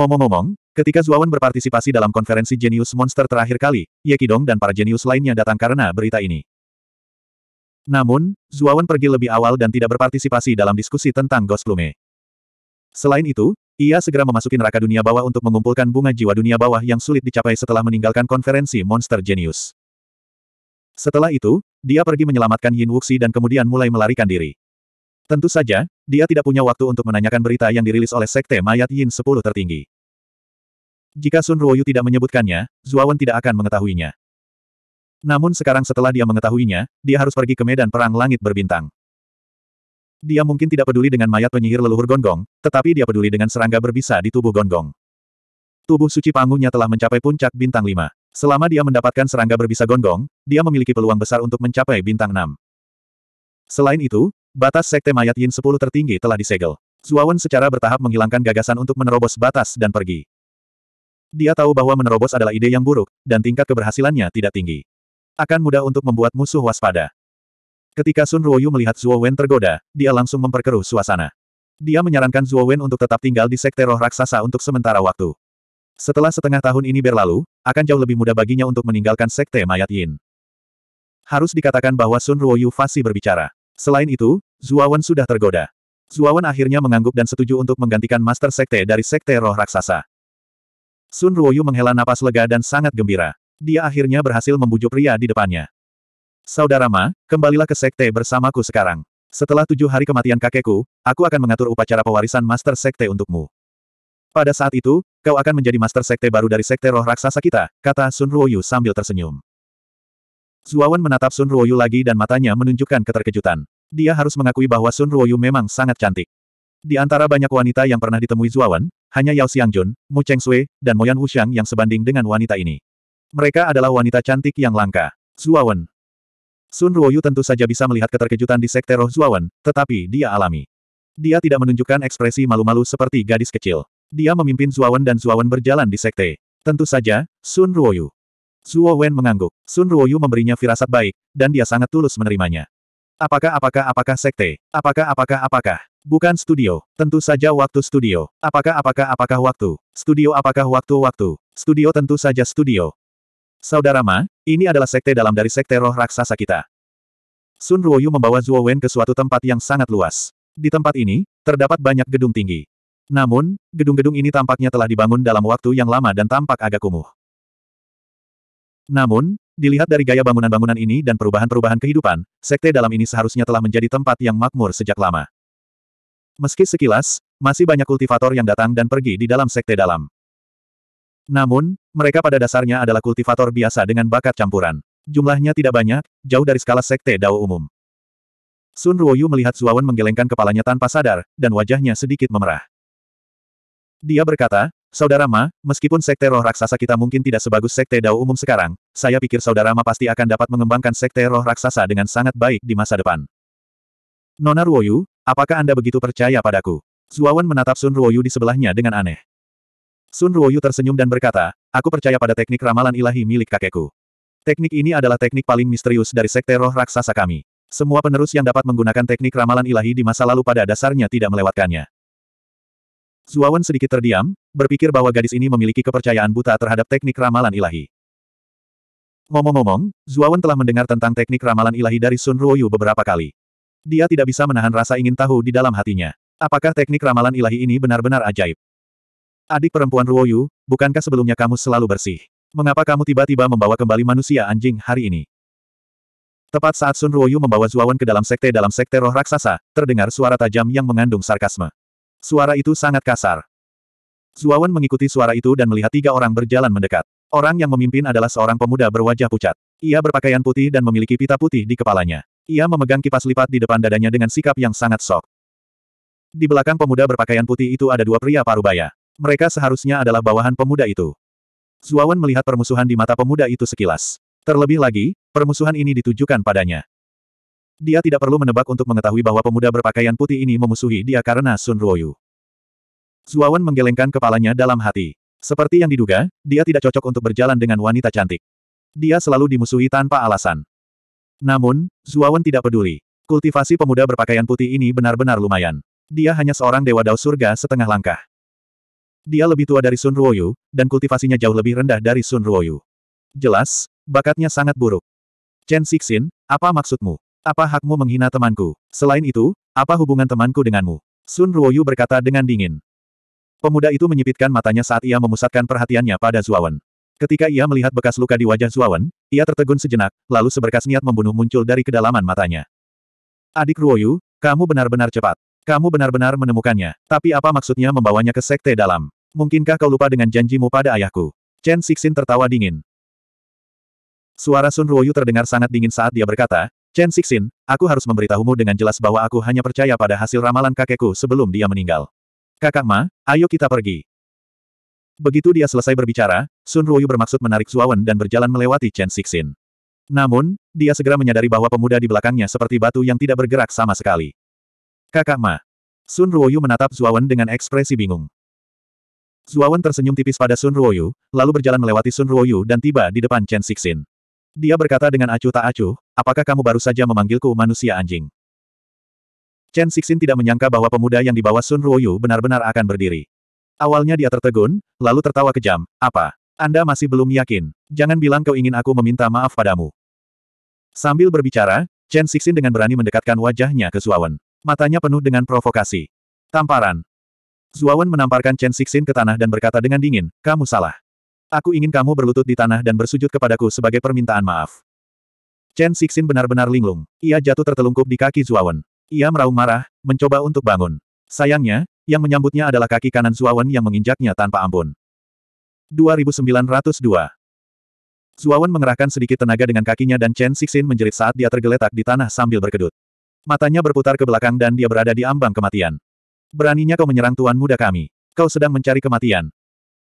Ngomong-ngomong, ketika Zuawan berpartisipasi dalam konferensi jenius monster terakhir kali, Ye Kidong dan para jenius lainnya datang karena berita ini. Namun, Zuawan pergi lebih awal dan tidak berpartisipasi dalam diskusi tentang Ghost Plume. Selain itu, ia segera memasuki neraka dunia bawah untuk mengumpulkan bunga jiwa dunia bawah yang sulit dicapai setelah meninggalkan konferensi monster jenius. Setelah itu, dia pergi menyelamatkan Yin Wuxi dan kemudian mulai melarikan diri. Tentu saja, dia tidak punya waktu untuk menanyakan berita yang dirilis oleh Sekte Mayat Yin 10 tertinggi. Jika Sun Ruoyu tidak menyebutkannya, Zuawan tidak akan mengetahuinya. Namun sekarang setelah dia mengetahuinya, dia harus pergi ke medan perang langit berbintang. Dia mungkin tidak peduli dengan mayat penyihir leluhur gonggong, tetapi dia peduli dengan serangga berbisa di tubuh gonggong. Tubuh suci panggungnya telah mencapai puncak bintang 5. Selama dia mendapatkan serangga berbisa gonggong, dia memiliki peluang besar untuk mencapai bintang 6. Selain itu, Batas Sekte Mayat Yin 10 tertinggi telah disegel. Zuawan secara bertahap menghilangkan gagasan untuk menerobos batas dan pergi. Dia tahu bahwa menerobos adalah ide yang buruk, dan tingkat keberhasilannya tidak tinggi. Akan mudah untuk membuat musuh waspada. Ketika Sun Ruoyu melihat Zuo Wen tergoda, dia langsung memperkeruh suasana. Dia menyarankan Zuo Wen untuk tetap tinggal di Sekte Roh Raksasa untuk sementara waktu. Setelah setengah tahun ini berlalu, akan jauh lebih mudah baginya untuk meninggalkan Sekte Mayat Yin. Harus dikatakan bahwa Sun Ruoyu fasih berbicara. Selain itu, Zuawan sudah tergoda. Zuawan akhirnya mengangguk dan setuju untuk menggantikan Master Sekte dari Sekte Roh Raksasa. Sun Ruoyu menghela napas lega dan sangat gembira. Dia akhirnya berhasil membujuk pria di depannya. Saudara Ma, kembalilah ke Sekte bersamaku sekarang. Setelah tujuh hari kematian kakekku, aku akan mengatur upacara pewarisan Master Sekte untukmu. Pada saat itu, kau akan menjadi Master Sekte baru dari Sekte Roh Raksasa kita, kata Sun Ruoyu sambil tersenyum. Zuawan menatap Sun Ruoyu lagi dan matanya menunjukkan keterkejutan. Dia harus mengakui bahwa Sun Ruoyu memang sangat cantik. Di antara banyak wanita yang pernah ditemui Zuawan, hanya Yao Xiangjun, Mu Cheng Sui, dan Moyan Wuxiang yang sebanding dengan wanita ini. Mereka adalah wanita cantik yang langka. Zuawan. Sun Ruoyu tentu saja bisa melihat keterkejutan di sekte roh Zuawan, tetapi dia alami. Dia tidak menunjukkan ekspresi malu-malu seperti gadis kecil. Dia memimpin Zuawan dan Zuawan berjalan di sekte. Tentu saja, Sun Ruoyu. Zuo Wen mengangguk. Sun Ruoyu memberinya firasat baik, dan dia sangat tulus menerimanya. Apakah apakah apakah sekte? Apakah apakah apakah? Bukan studio, tentu saja waktu studio. Apakah apakah apakah waktu? Studio apakah waktu waktu? Studio tentu saja studio. Saudara Ma, ini adalah sekte dalam dari sekte roh raksasa kita. Sun Ruoyu membawa Zuo Wen ke suatu tempat yang sangat luas. Di tempat ini, terdapat banyak gedung tinggi. Namun, gedung-gedung ini tampaknya telah dibangun dalam waktu yang lama dan tampak agak kumuh. Namun, dilihat dari gaya bangunan-bangunan ini dan perubahan-perubahan kehidupan, sekte dalam ini seharusnya telah menjadi tempat yang makmur sejak lama. Meski sekilas, masih banyak kultivator yang datang dan pergi di dalam sekte dalam. Namun, mereka pada dasarnya adalah kultivator biasa dengan bakat campuran. Jumlahnya tidak banyak, jauh dari skala sekte dao umum. Sun Ruoyu melihat Zuawan menggelengkan kepalanya tanpa sadar, dan wajahnya sedikit memerah. Dia berkata, Saudara Ma, meskipun sekte roh raksasa kita mungkin tidak sebagus sekte Dao umum sekarang, saya pikir saudara Ma pasti akan dapat mengembangkan sekte roh raksasa dengan sangat baik di masa depan. Nona Ruoyu, apakah Anda begitu percaya padaku? Zuawan menatap Sun Ruoyu di sebelahnya dengan aneh. Sun Ruoyu tersenyum dan berkata, aku percaya pada teknik ramalan ilahi milik kakekku. Teknik ini adalah teknik paling misterius dari sekte roh raksasa kami. Semua penerus yang dapat menggunakan teknik ramalan ilahi di masa lalu pada dasarnya tidak melewatkannya. Zuawan sedikit terdiam, berpikir bahwa gadis ini memiliki kepercayaan buta terhadap teknik ramalan ilahi. Ngomong-ngomong, Zuawan telah mendengar tentang teknik ramalan ilahi dari Sun Ruoyu beberapa kali. Dia tidak bisa menahan rasa ingin tahu di dalam hatinya. Apakah teknik ramalan ilahi ini benar-benar ajaib? Adik perempuan Ruoyu, bukankah sebelumnya kamu selalu bersih? Mengapa kamu tiba-tiba membawa kembali manusia anjing hari ini? Tepat saat Sun Ruoyu membawa Zuawan ke dalam sekte dalam sekte roh raksasa, terdengar suara tajam yang mengandung sarkasme. Suara itu sangat kasar. Zuawan mengikuti suara itu dan melihat tiga orang berjalan mendekat. Orang yang memimpin adalah seorang pemuda berwajah pucat. Ia berpakaian putih dan memiliki pita putih di kepalanya. Ia memegang kipas lipat di depan dadanya dengan sikap yang sangat sok. Di belakang pemuda berpakaian putih itu ada dua pria parubaya. Mereka seharusnya adalah bawahan pemuda itu. Zuawan melihat permusuhan di mata pemuda itu sekilas. Terlebih lagi, permusuhan ini ditujukan padanya. Dia tidak perlu menebak untuk mengetahui bahwa pemuda berpakaian putih ini memusuhi dia karena Sun Ruoyu. Zuawan menggelengkan kepalanya dalam hati. Seperti yang diduga, dia tidak cocok untuk berjalan dengan wanita cantik. Dia selalu dimusuhi tanpa alasan. Namun, Zuawan tidak peduli. Kultivasi pemuda berpakaian putih ini benar-benar lumayan. Dia hanya seorang dewa dao surga setengah langkah. Dia lebih tua dari Sun Ruoyu, dan kultivasinya jauh lebih rendah dari Sun Ruoyu. Jelas, bakatnya sangat buruk. Chen Sixin, apa maksudmu? Apa hakmu menghina temanku? Selain itu, apa hubungan temanku denganmu? Sun Ruoyu berkata dengan dingin. Pemuda itu menyipitkan matanya saat ia memusatkan perhatiannya pada Zuawan. Ketika ia melihat bekas luka di wajah Zuawan, ia tertegun sejenak, lalu seberkas niat membunuh muncul dari kedalaman matanya. Adik Ruoyu, kamu benar-benar cepat. Kamu benar-benar menemukannya. Tapi apa maksudnya membawanya ke sekte dalam? Mungkinkah kau lupa dengan janjimu pada ayahku? Chen Sixin tertawa dingin. Suara Sun Ruoyu terdengar sangat dingin saat dia berkata, Chen Sixin, aku harus memberitahumu dengan jelas bahwa aku hanya percaya pada hasil ramalan kakekku sebelum dia meninggal. Kakak Ma, ayo kita pergi. Begitu dia selesai berbicara, Sun Ruoyu bermaksud menarik Zuawan dan berjalan melewati Chen Sixin. Namun, dia segera menyadari bahwa pemuda di belakangnya seperti batu yang tidak bergerak sama sekali. Kakak Ma. Sun Ruoyu menatap Zuawan dengan ekspresi bingung. Zuawan tersenyum tipis pada Sun Ruoyu, lalu berjalan melewati Sun Ruoyu dan tiba di depan Chen Sixin. Dia berkata dengan acuh tak acuh, apakah kamu baru saja memanggilku manusia anjing? Chen Sixin tidak menyangka bahwa pemuda yang dibawa Sun Ruoyu benar-benar akan berdiri. Awalnya dia tertegun, lalu tertawa kejam, apa? Anda masih belum yakin. Jangan bilang kau ingin aku meminta maaf padamu. Sambil berbicara, Chen Sixin dengan berani mendekatkan wajahnya ke Zuawan. Matanya penuh dengan provokasi. Tamparan. Zuawan menamparkan Chen Sixin ke tanah dan berkata dengan dingin, kamu salah. Aku ingin kamu berlutut di tanah dan bersujud kepadaku sebagai permintaan maaf. Chen Sixin benar-benar linglung. Ia jatuh tertelungkup di kaki Zuawan. Ia meraung marah, mencoba untuk bangun. Sayangnya, yang menyambutnya adalah kaki kanan Zuawan yang menginjaknya tanpa ampun. 2902 Zuawan mengerahkan sedikit tenaga dengan kakinya dan Chen Sixin menjerit saat dia tergeletak di tanah sambil berkedut. Matanya berputar ke belakang dan dia berada di ambang kematian. Beraninya kau menyerang tuan muda kami. Kau sedang mencari kematian.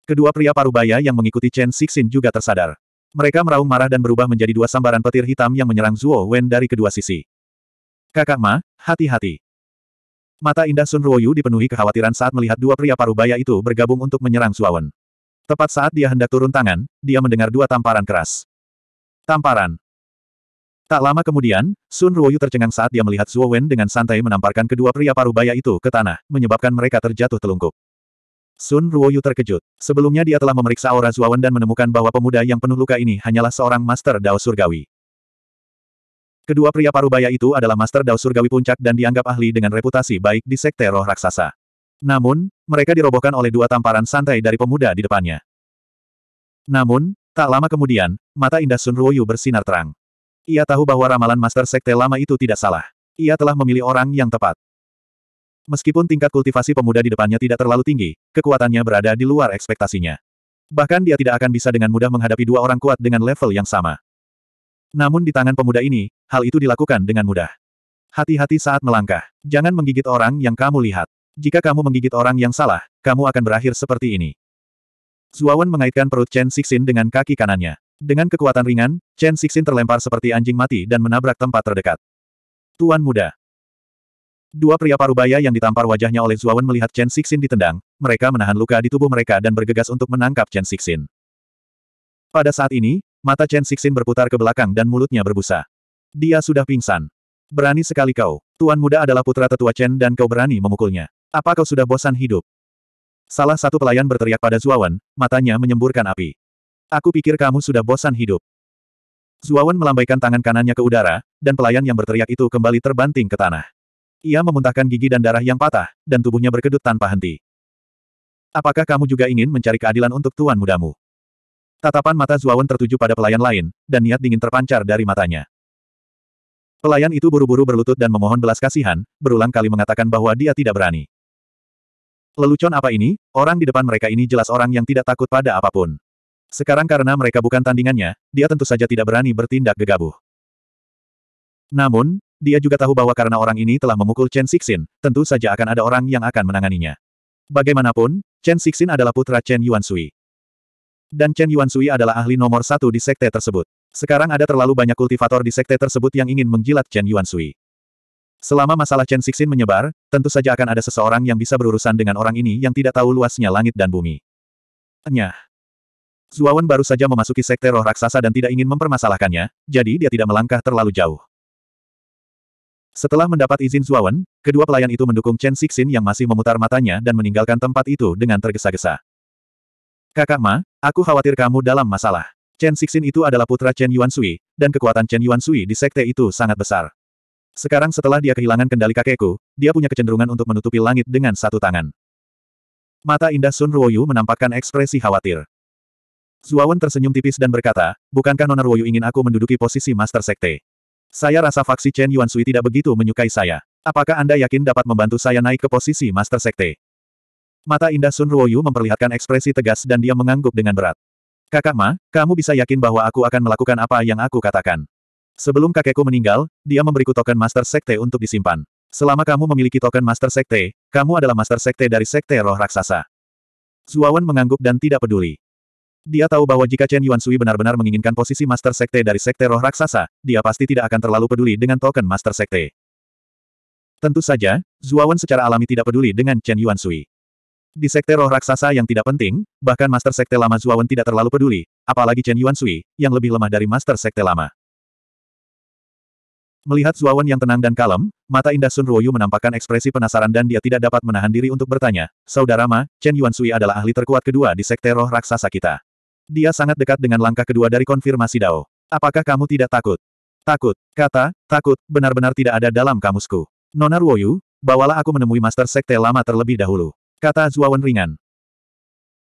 Kedua pria parubaya yang mengikuti Chen Sixin juga tersadar. Mereka meraung marah dan berubah menjadi dua sambaran petir hitam yang menyerang Zuo Wen dari kedua sisi. Kakak Ma, hati-hati. Mata indah Sun Ruoyu dipenuhi kekhawatiran saat melihat dua pria parubaya itu bergabung untuk menyerang Wen. Tepat saat dia hendak turun tangan, dia mendengar dua tamparan keras. Tamparan. Tak lama kemudian, Sun Ruoyu tercengang saat dia melihat Zuo Wen dengan santai menamparkan kedua pria parubaya itu ke tanah, menyebabkan mereka terjatuh telungkup. Sun Ruoyu terkejut. Sebelumnya dia telah memeriksa aura Zuawan dan menemukan bahwa pemuda yang penuh luka ini hanyalah seorang Master Dao Surgawi. Kedua pria parubaya itu adalah Master Dao Surgawi puncak dan dianggap ahli dengan reputasi baik di Sekte Roh Raksasa. Namun, mereka dirobohkan oleh dua tamparan santai dari pemuda di depannya. Namun, tak lama kemudian, mata indah Sun Ruoyu bersinar terang. Ia tahu bahwa ramalan Master Sekte lama itu tidak salah. Ia telah memilih orang yang tepat. Meskipun tingkat kultivasi pemuda di depannya tidak terlalu tinggi, kekuatannya berada di luar ekspektasinya. Bahkan dia tidak akan bisa dengan mudah menghadapi dua orang kuat dengan level yang sama. Namun di tangan pemuda ini, hal itu dilakukan dengan mudah. Hati-hati saat melangkah. Jangan menggigit orang yang kamu lihat. Jika kamu menggigit orang yang salah, kamu akan berakhir seperti ini. Zuawan mengaitkan perut Chen Sixin dengan kaki kanannya. Dengan kekuatan ringan, Chen Sixin terlempar seperti anjing mati dan menabrak tempat terdekat. Tuan muda, Dua pria parubaya yang ditampar wajahnya oleh Zuawan melihat Chen Sixin ditendang, mereka menahan luka di tubuh mereka dan bergegas untuk menangkap Chen Sixin. Pada saat ini, mata Chen Sixin berputar ke belakang dan mulutnya berbusa. Dia sudah pingsan. Berani sekali kau. Tuan muda adalah putra tetua Chen dan kau berani memukulnya. Apa kau sudah bosan hidup? Salah satu pelayan berteriak pada Zuawan, matanya menyemburkan api. Aku pikir kamu sudah bosan hidup. Zuawan melambaikan tangan kanannya ke udara, dan pelayan yang berteriak itu kembali terbanting ke tanah. Ia memuntahkan gigi dan darah yang patah, dan tubuhnya berkedut tanpa henti. Apakah kamu juga ingin mencari keadilan untuk tuan mudamu? Tatapan mata Zuawan tertuju pada pelayan lain, dan niat dingin terpancar dari matanya. Pelayan itu buru-buru berlutut dan memohon belas kasihan, berulang kali mengatakan bahwa dia tidak berani. Lelucon apa ini? Orang di depan mereka ini jelas orang yang tidak takut pada apapun. Sekarang karena mereka bukan tandingannya, dia tentu saja tidak berani bertindak gegabah. Namun, dia juga tahu bahwa karena orang ini telah memukul Chen Sixin, tentu saja akan ada orang yang akan menanganinya. Bagaimanapun, Chen Sixin adalah putra Chen Yuan Yuansui. Dan Chen Yuan Yuansui adalah ahli nomor satu di sekte tersebut. Sekarang ada terlalu banyak kultivator di sekte tersebut yang ingin menjilat Chen Yuan Yuansui. Selama masalah Chen Sixin menyebar, tentu saja akan ada seseorang yang bisa berurusan dengan orang ini yang tidak tahu luasnya langit dan bumi. Nyah. Zuawan baru saja memasuki sekte roh raksasa dan tidak ingin mempermasalahkannya, jadi dia tidak melangkah terlalu jauh. Setelah mendapat izin Zuawan, kedua pelayan itu mendukung Chen Sixin yang masih memutar matanya dan meninggalkan tempat itu dengan tergesa-gesa. Kakak Ma, aku khawatir kamu dalam masalah. Chen Sixin itu adalah putra Chen Yuan Sui, dan kekuatan Chen Yuan Sui di sekte itu sangat besar. Sekarang setelah dia kehilangan kendali kakekku, dia punya kecenderungan untuk menutupi langit dengan satu tangan. Mata indah Sun Ruoyu menampakkan ekspresi khawatir. Zuawan tersenyum tipis dan berkata, bukankah Nona Ruoyu ingin aku menduduki posisi Master Sekte? Saya rasa faksi Chen Yuan Sui tidak begitu menyukai saya. Apakah Anda yakin dapat membantu saya naik ke posisi Master Sekte? Mata indah Sun Ruoyu memperlihatkan ekspresi tegas dan dia mengangguk dengan berat. Kakak Ma, kamu bisa yakin bahwa aku akan melakukan apa yang aku katakan. Sebelum kakekku meninggal, dia memberiku token Master Sekte untuk disimpan. Selama kamu memiliki token Master Sekte, kamu adalah Master Sekte dari Sekte Roh Raksasa. Zuawan mengangguk dan tidak peduli. Dia tahu bahwa jika Chen Yuan Sui benar-benar menginginkan posisi Master Sekte dari Sekte Roh Raksasa, dia pasti tidak akan terlalu peduli dengan token Master Sekte. Tentu saja, Zuawan secara alami tidak peduli dengan Chen Yuan Sui. Di Sekte Roh Raksasa yang tidak penting, bahkan Master Sekte lama Zuawan tidak terlalu peduli, apalagi Chen Yuan Sui, yang lebih lemah dari Master Sekte lama. Melihat Zuawan yang tenang dan kalem, mata indah Sun Ruoyu menampakkan ekspresi penasaran dan dia tidak dapat menahan diri untuk bertanya, Saudara Ma, Chen Yuan Sui adalah ahli terkuat kedua di Sekte Roh Raksasa kita. Dia sangat dekat dengan langkah kedua dari konfirmasi Dao. Apakah kamu tidak takut? Takut, kata, takut, benar-benar tidak ada dalam kamusku. Nona Ruoyu, bawalah aku menemui Master Sekte lama terlebih dahulu. Kata Zuawan ringan.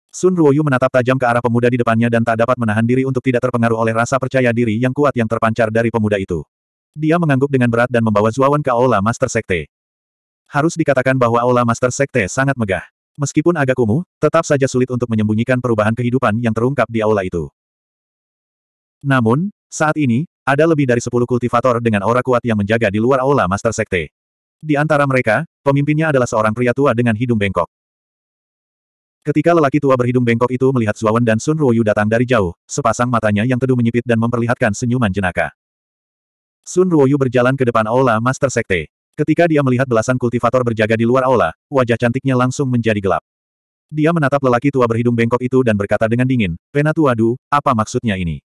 Sun Ruoyu menatap tajam ke arah pemuda di depannya dan tak dapat menahan diri untuk tidak terpengaruh oleh rasa percaya diri yang kuat yang terpancar dari pemuda itu. Dia mengangguk dengan berat dan membawa Zuawan ke Aula Master Sekte. Harus dikatakan bahwa Aula Master Sekte sangat megah. Meskipun agak kumuh, tetap saja sulit untuk menyembunyikan perubahan kehidupan yang terungkap di aula itu. Namun, saat ini, ada lebih dari 10 kultivator dengan aura kuat yang menjaga di luar aula Master Sekte. Di antara mereka, pemimpinnya adalah seorang pria tua dengan hidung bengkok. Ketika lelaki tua berhidung bengkok itu melihat Zuawan dan Sun Ruoyu datang dari jauh, sepasang matanya yang teduh menyipit dan memperlihatkan senyuman jenaka. Sun Ruoyu berjalan ke depan aula Master Sekte. Ketika dia melihat belasan kultivator berjaga di luar aula, wajah cantiknya langsung menjadi gelap. Dia menatap lelaki tua berhidung bengkok itu dan berkata dengan dingin, Penatuadu, apa maksudnya ini?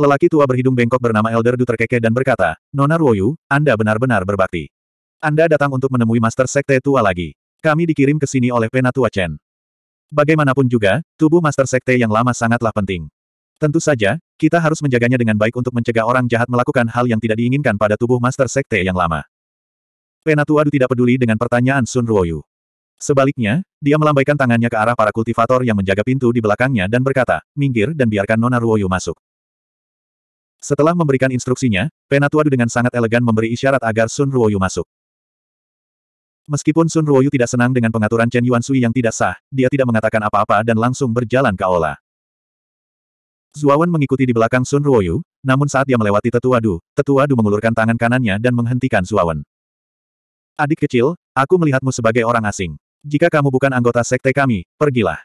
Lelaki tua berhidung bengkok bernama Elder Du Duterkeke dan berkata, Nona Ruoyu, Anda benar-benar berbakti. Anda datang untuk menemui Master Sekte Tua lagi. Kami dikirim ke sini oleh Penatua Chen. Bagaimanapun juga, tubuh Master Sekte yang lama sangatlah penting. Tentu saja, kita harus menjaganya dengan baik untuk mencegah orang jahat melakukan hal yang tidak diinginkan pada tubuh Master Sekte yang lama. Penatua Du tidak peduli dengan pertanyaan Sun Ruoyu. Sebaliknya, dia melambaikan tangannya ke arah para kultivator yang menjaga pintu di belakangnya dan berkata, minggir dan biarkan Nona Ruoyu masuk. Setelah memberikan instruksinya, Penatua Du dengan sangat elegan memberi isyarat agar Sun Ruoyu masuk. Meskipun Sun Ruoyu tidak senang dengan pengaturan Chen Yuan Sui yang tidak sah, dia tidak mengatakan apa-apa dan langsung berjalan ke aula. Zuawan mengikuti di belakang Sun Ruoyu, namun saat dia melewati Tetua Du, Tetua Du mengulurkan tangan kanannya dan menghentikan Zuawan. Adik kecil, aku melihatmu sebagai orang asing. Jika kamu bukan anggota sekte kami, pergilah.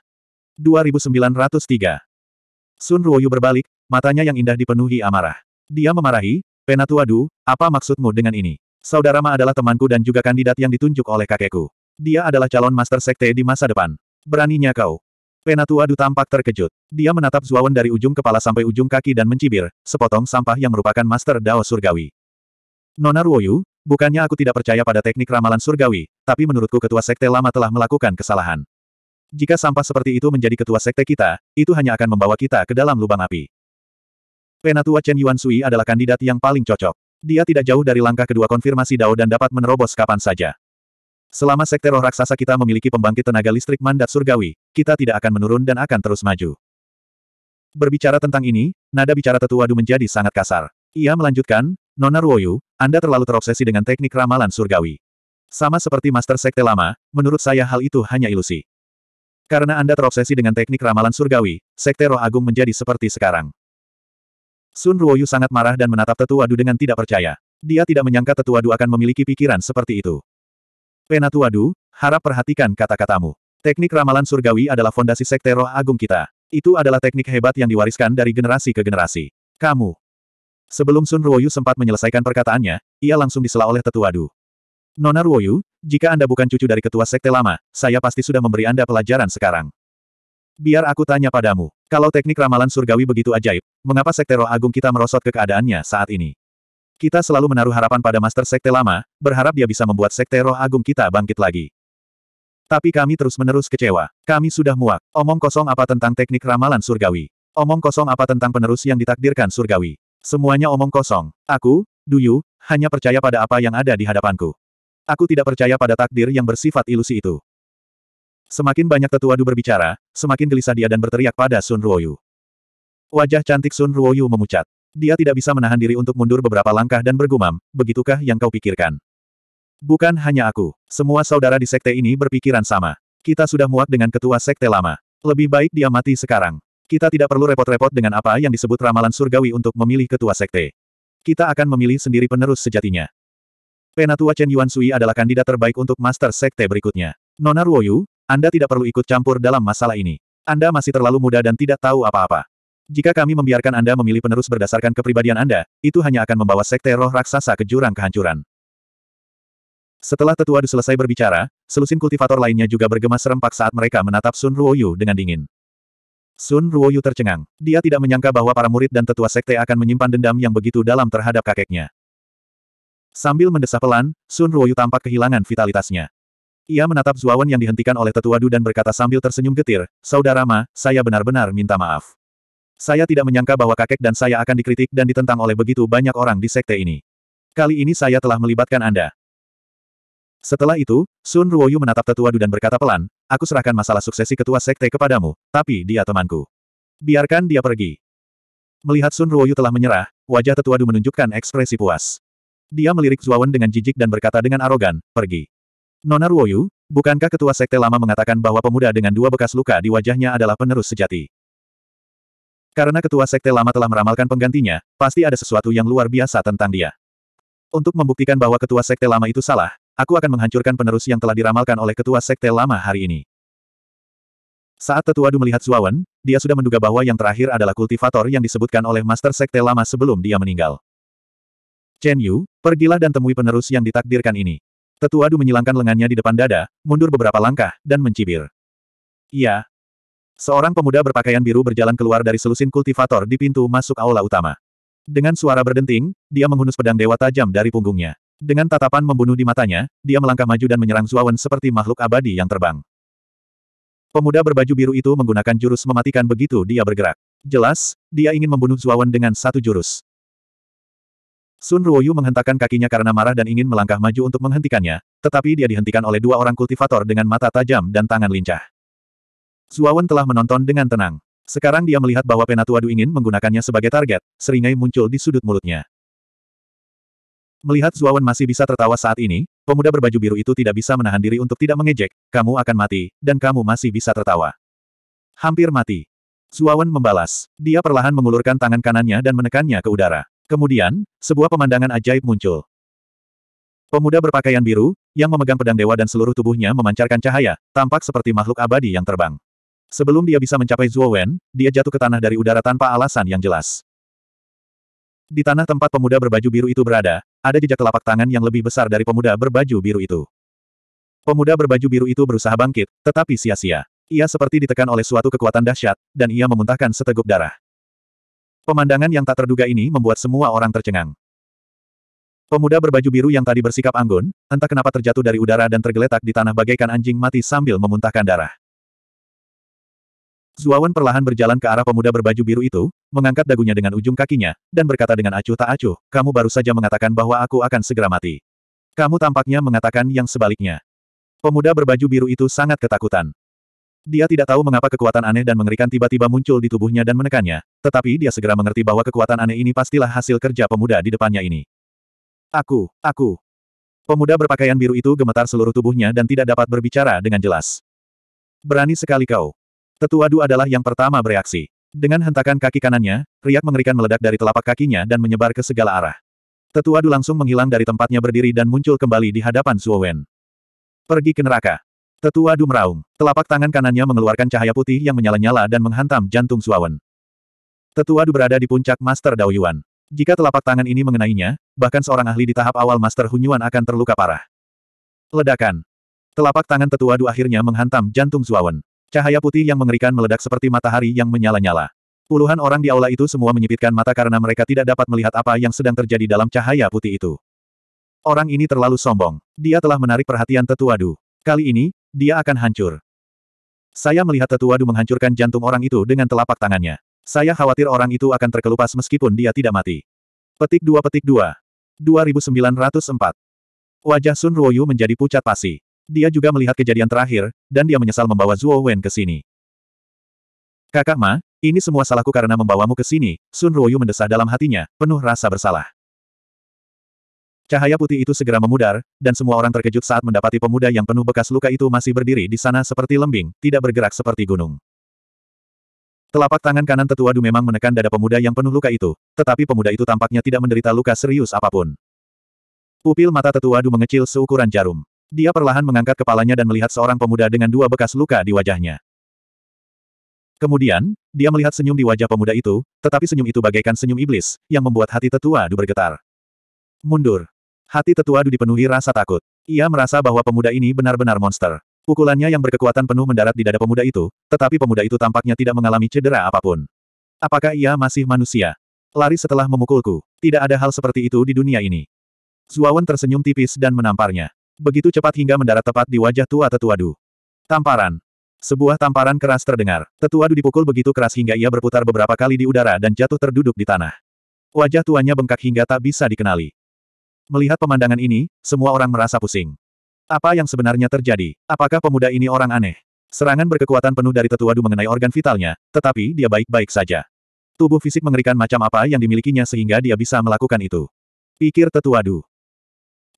2903 Sun Ruoyu berbalik, matanya yang indah dipenuhi amarah. Dia memarahi, Penatua Du, apa maksudmu dengan ini? Saudara Ma adalah temanku dan juga kandidat yang ditunjuk oleh kakekku. Dia adalah calon master sekte di masa depan. Beraninya kau. Penatua Du tampak terkejut. Dia menatap Zuawan dari ujung kepala sampai ujung kaki dan mencibir, sepotong sampah yang merupakan master Dao Surgawi. Nona Ruoyu, bukannya aku tidak percaya pada teknik ramalan surgawi, tapi menurutku ketua sekte lama telah melakukan kesalahan. Jika sampah seperti itu menjadi ketua sekte kita, itu hanya akan membawa kita ke dalam lubang api. Penatua Chen Yuan Sui adalah kandidat yang paling cocok. Dia tidak jauh dari langkah kedua konfirmasi Dao dan dapat menerobos kapan saja. Selama sekte roh raksasa kita memiliki pembangkit tenaga listrik mandat surgawi, kita tidak akan menurun dan akan terus maju. Berbicara tentang ini, nada bicara tetua Du menjadi sangat kasar. Ia melanjutkan, Nona Ruoyu, Anda terlalu terobsesi dengan teknik ramalan surgawi. Sama seperti master sekte lama, menurut saya hal itu hanya ilusi. Karena Anda terobsesi dengan teknik ramalan surgawi, Sekte Roh Agung menjadi seperti sekarang. Sun Ruoyu sangat marah dan menatap Tetua Du dengan tidak percaya. Dia tidak menyangka Tetua Du akan memiliki pikiran seperti itu. Penatuadu, harap perhatikan kata-katamu. Teknik ramalan surgawi adalah fondasi sekte roh agung kita. Itu adalah teknik hebat yang diwariskan dari generasi ke generasi. Kamu. Sebelum Sun Ruoyu sempat menyelesaikan perkataannya, ia langsung disela oleh Tetuadu. Nona Ruoyu, jika Anda bukan cucu dari ketua sekte lama, saya pasti sudah memberi Anda pelajaran sekarang. Biar aku tanya padamu, kalau teknik ramalan surgawi begitu ajaib, mengapa sekte roh agung kita merosot ke keadaannya saat ini? Kita selalu menaruh harapan pada Master Sekte lama, berharap dia bisa membuat Sekte Roh Agung kita bangkit lagi. Tapi kami terus-menerus kecewa. Kami sudah muak. Omong kosong apa tentang teknik ramalan surgawi? Omong kosong apa tentang penerus yang ditakdirkan surgawi? Semuanya omong kosong. Aku, Duyu, hanya percaya pada apa yang ada di hadapanku. Aku tidak percaya pada takdir yang bersifat ilusi itu. Semakin banyak tetua Du berbicara, semakin gelisah dia dan berteriak pada Sun Ruoyu. Wajah cantik Sun Ruoyu memucat. Dia tidak bisa menahan diri untuk mundur beberapa langkah dan bergumam, begitukah yang kau pikirkan? Bukan hanya aku. Semua saudara di sekte ini berpikiran sama. Kita sudah muak dengan ketua sekte lama. Lebih baik dia mati sekarang. Kita tidak perlu repot-repot dengan apa yang disebut ramalan surgawi untuk memilih ketua sekte. Kita akan memilih sendiri penerus sejatinya. Penatua Chen Yuan Sui adalah kandidat terbaik untuk master sekte berikutnya. Nona Ruoyu, Anda tidak perlu ikut campur dalam masalah ini. Anda masih terlalu muda dan tidak tahu apa-apa. Jika kami membiarkan Anda memilih penerus berdasarkan kepribadian Anda, itu hanya akan membawa sekte roh raksasa ke jurang kehancuran. Setelah tetua Du selesai berbicara, selusin kultivator lainnya juga bergema serempak saat mereka menatap Sun Ruoyu dengan dingin. Sun Ruoyu tercengang. Dia tidak menyangka bahwa para murid dan tetua sekte akan menyimpan dendam yang begitu dalam terhadap kakeknya. Sambil mendesah pelan, Sun Ruoyu tampak kehilangan vitalitasnya. Ia menatap Zuawan yang dihentikan oleh tetua Du dan berkata sambil tersenyum getir, Saudara Ma, saya benar-benar minta maaf. Saya tidak menyangka bahwa kakek dan saya akan dikritik dan ditentang oleh begitu banyak orang di sekte ini. Kali ini saya telah melibatkan Anda. Setelah itu, Sun Ruoyu menatap tetua dan berkata pelan, aku serahkan masalah suksesi ketua sekte kepadamu, tapi dia temanku. Biarkan dia pergi. Melihat Sun Ruoyu telah menyerah, wajah tetua Du menunjukkan ekspresi puas. Dia melirik Zuawan dengan jijik dan berkata dengan arogan, pergi. Nona Ruoyu, bukankah ketua sekte lama mengatakan bahwa pemuda dengan dua bekas luka di wajahnya adalah penerus sejati? Karena ketua sekte lama telah meramalkan penggantinya, pasti ada sesuatu yang luar biasa tentang dia. Untuk membuktikan bahwa ketua sekte lama itu salah, aku akan menghancurkan penerus yang telah diramalkan oleh ketua sekte lama hari ini. Saat tetua Du melihat Zuawan, dia sudah menduga bahwa yang terakhir adalah kultivator yang disebutkan oleh master sekte lama sebelum dia meninggal. Chen Yu, pergilah dan temui penerus yang ditakdirkan ini. Tetua Du menyilangkan lengannya di depan dada, mundur beberapa langkah, dan mencibir. Iya, Seorang pemuda berpakaian biru berjalan keluar dari selusin kultivator di pintu masuk aula utama. Dengan suara berdenting, dia menghunus pedang dewa tajam dari punggungnya. Dengan tatapan membunuh di matanya, dia melangkah maju dan menyerang Zuawan seperti makhluk abadi yang terbang. Pemuda berbaju biru itu menggunakan jurus mematikan begitu dia bergerak. Jelas, dia ingin membunuh Zuawan dengan satu jurus. Sun Ruoyu menghentakkan kakinya karena marah dan ingin melangkah maju untuk menghentikannya, tetapi dia dihentikan oleh dua orang kultivator dengan mata tajam dan tangan lincah. Suawan telah menonton dengan tenang. Sekarang dia melihat bahwa Penatuadu ingin menggunakannya sebagai target, seringai muncul di sudut mulutnya. Melihat Zuawan masih bisa tertawa saat ini, pemuda berbaju biru itu tidak bisa menahan diri untuk tidak mengejek, kamu akan mati, dan kamu masih bisa tertawa. Hampir mati. Zuawan membalas. Dia perlahan mengulurkan tangan kanannya dan menekannya ke udara. Kemudian, sebuah pemandangan ajaib muncul. Pemuda berpakaian biru, yang memegang pedang dewa dan seluruh tubuhnya memancarkan cahaya, tampak seperti makhluk abadi yang terbang. Sebelum dia bisa mencapai Zhuo Wen, dia jatuh ke tanah dari udara tanpa alasan yang jelas. Di tanah tempat pemuda berbaju biru itu berada, ada jejak telapak tangan yang lebih besar dari pemuda berbaju biru itu. Pemuda berbaju biru itu berusaha bangkit, tetapi sia-sia. Ia seperti ditekan oleh suatu kekuatan dahsyat, dan ia memuntahkan seteguk darah. Pemandangan yang tak terduga ini membuat semua orang tercengang. Pemuda berbaju biru yang tadi bersikap anggun, entah kenapa terjatuh dari udara dan tergeletak di tanah bagaikan anjing mati sambil memuntahkan darah. Zuawan perlahan berjalan ke arah pemuda berbaju biru itu, mengangkat dagunya dengan ujung kakinya, dan berkata dengan acuh tak acuh, kamu baru saja mengatakan bahwa aku akan segera mati. Kamu tampaknya mengatakan yang sebaliknya. Pemuda berbaju biru itu sangat ketakutan. Dia tidak tahu mengapa kekuatan aneh dan mengerikan tiba-tiba muncul di tubuhnya dan menekannya, tetapi dia segera mengerti bahwa kekuatan aneh ini pastilah hasil kerja pemuda di depannya ini. Aku, aku. Pemuda berpakaian biru itu gemetar seluruh tubuhnya dan tidak dapat berbicara dengan jelas. Berani sekali kau. Tetua Du adalah yang pertama bereaksi. Dengan hentakan kaki kanannya, riak mengerikan meledak dari telapak kakinya dan menyebar ke segala arah. Tetua Du langsung menghilang dari tempatnya berdiri dan muncul kembali di hadapan Suo Wen. Pergi ke neraka. Tetua Du meraung. Telapak tangan kanannya mengeluarkan cahaya putih yang menyala-nyala dan menghantam jantung Suo Wen. Tetua Du berada di puncak Master Dao Yuan. Jika telapak tangan ini mengenainya, bahkan seorang ahli di tahap awal Master Hunyuan akan terluka parah. Ledakan. Telapak tangan tetua Du akhirnya menghantam jantung Wen. Cahaya putih yang mengerikan meledak seperti matahari yang menyala-nyala. Puluhan orang di aula itu semua menyipitkan mata karena mereka tidak dapat melihat apa yang sedang terjadi dalam cahaya putih itu. Orang ini terlalu sombong. Dia telah menarik perhatian Tetuadu. Kali ini, dia akan hancur. Saya melihat Tetuadu menghancurkan jantung orang itu dengan telapak tangannya. Saya khawatir orang itu akan terkelupas meskipun dia tidak mati. Petik 2 petik 2. 2904. Wajah Sun Ruoyu menjadi pucat pasi. Dia juga melihat kejadian terakhir, dan dia menyesal membawa Zuo Wen ke sini. Kakak Ma, ini semua salahku karena membawamu ke sini, Sun Ruoyu mendesah dalam hatinya, penuh rasa bersalah. Cahaya putih itu segera memudar, dan semua orang terkejut saat mendapati pemuda yang penuh bekas luka itu masih berdiri di sana seperti lembing, tidak bergerak seperti gunung. Telapak tangan kanan tetua Du memang menekan dada pemuda yang penuh luka itu, tetapi pemuda itu tampaknya tidak menderita luka serius apapun. Pupil mata tetua Du mengecil seukuran jarum. Dia perlahan mengangkat kepalanya dan melihat seorang pemuda dengan dua bekas luka di wajahnya. Kemudian, dia melihat senyum di wajah pemuda itu, tetapi senyum itu bagaikan senyum iblis, yang membuat hati tetua Du bergetar. Mundur. Hati tetua Du dipenuhi rasa takut. Ia merasa bahwa pemuda ini benar-benar monster. Pukulannya yang berkekuatan penuh mendarat di dada pemuda itu, tetapi pemuda itu tampaknya tidak mengalami cedera apapun. Apakah ia masih manusia? Lari setelah memukulku. Tidak ada hal seperti itu di dunia ini. Zuawan tersenyum tipis dan menamparnya begitu cepat hingga mendarat tepat di wajah tua tetua Tamparan. Sebuah tamparan keras terdengar. Tetua dipukul begitu keras hingga ia berputar beberapa kali di udara dan jatuh terduduk di tanah. Wajah tuanya bengkak hingga tak bisa dikenali. Melihat pemandangan ini, semua orang merasa pusing. Apa yang sebenarnya terjadi? Apakah pemuda ini orang aneh? Serangan berkekuatan penuh dari tetua mengenai organ vitalnya, tetapi dia baik-baik saja. Tubuh fisik mengerikan macam apa yang dimilikinya sehingga dia bisa melakukan itu. Pikir tetua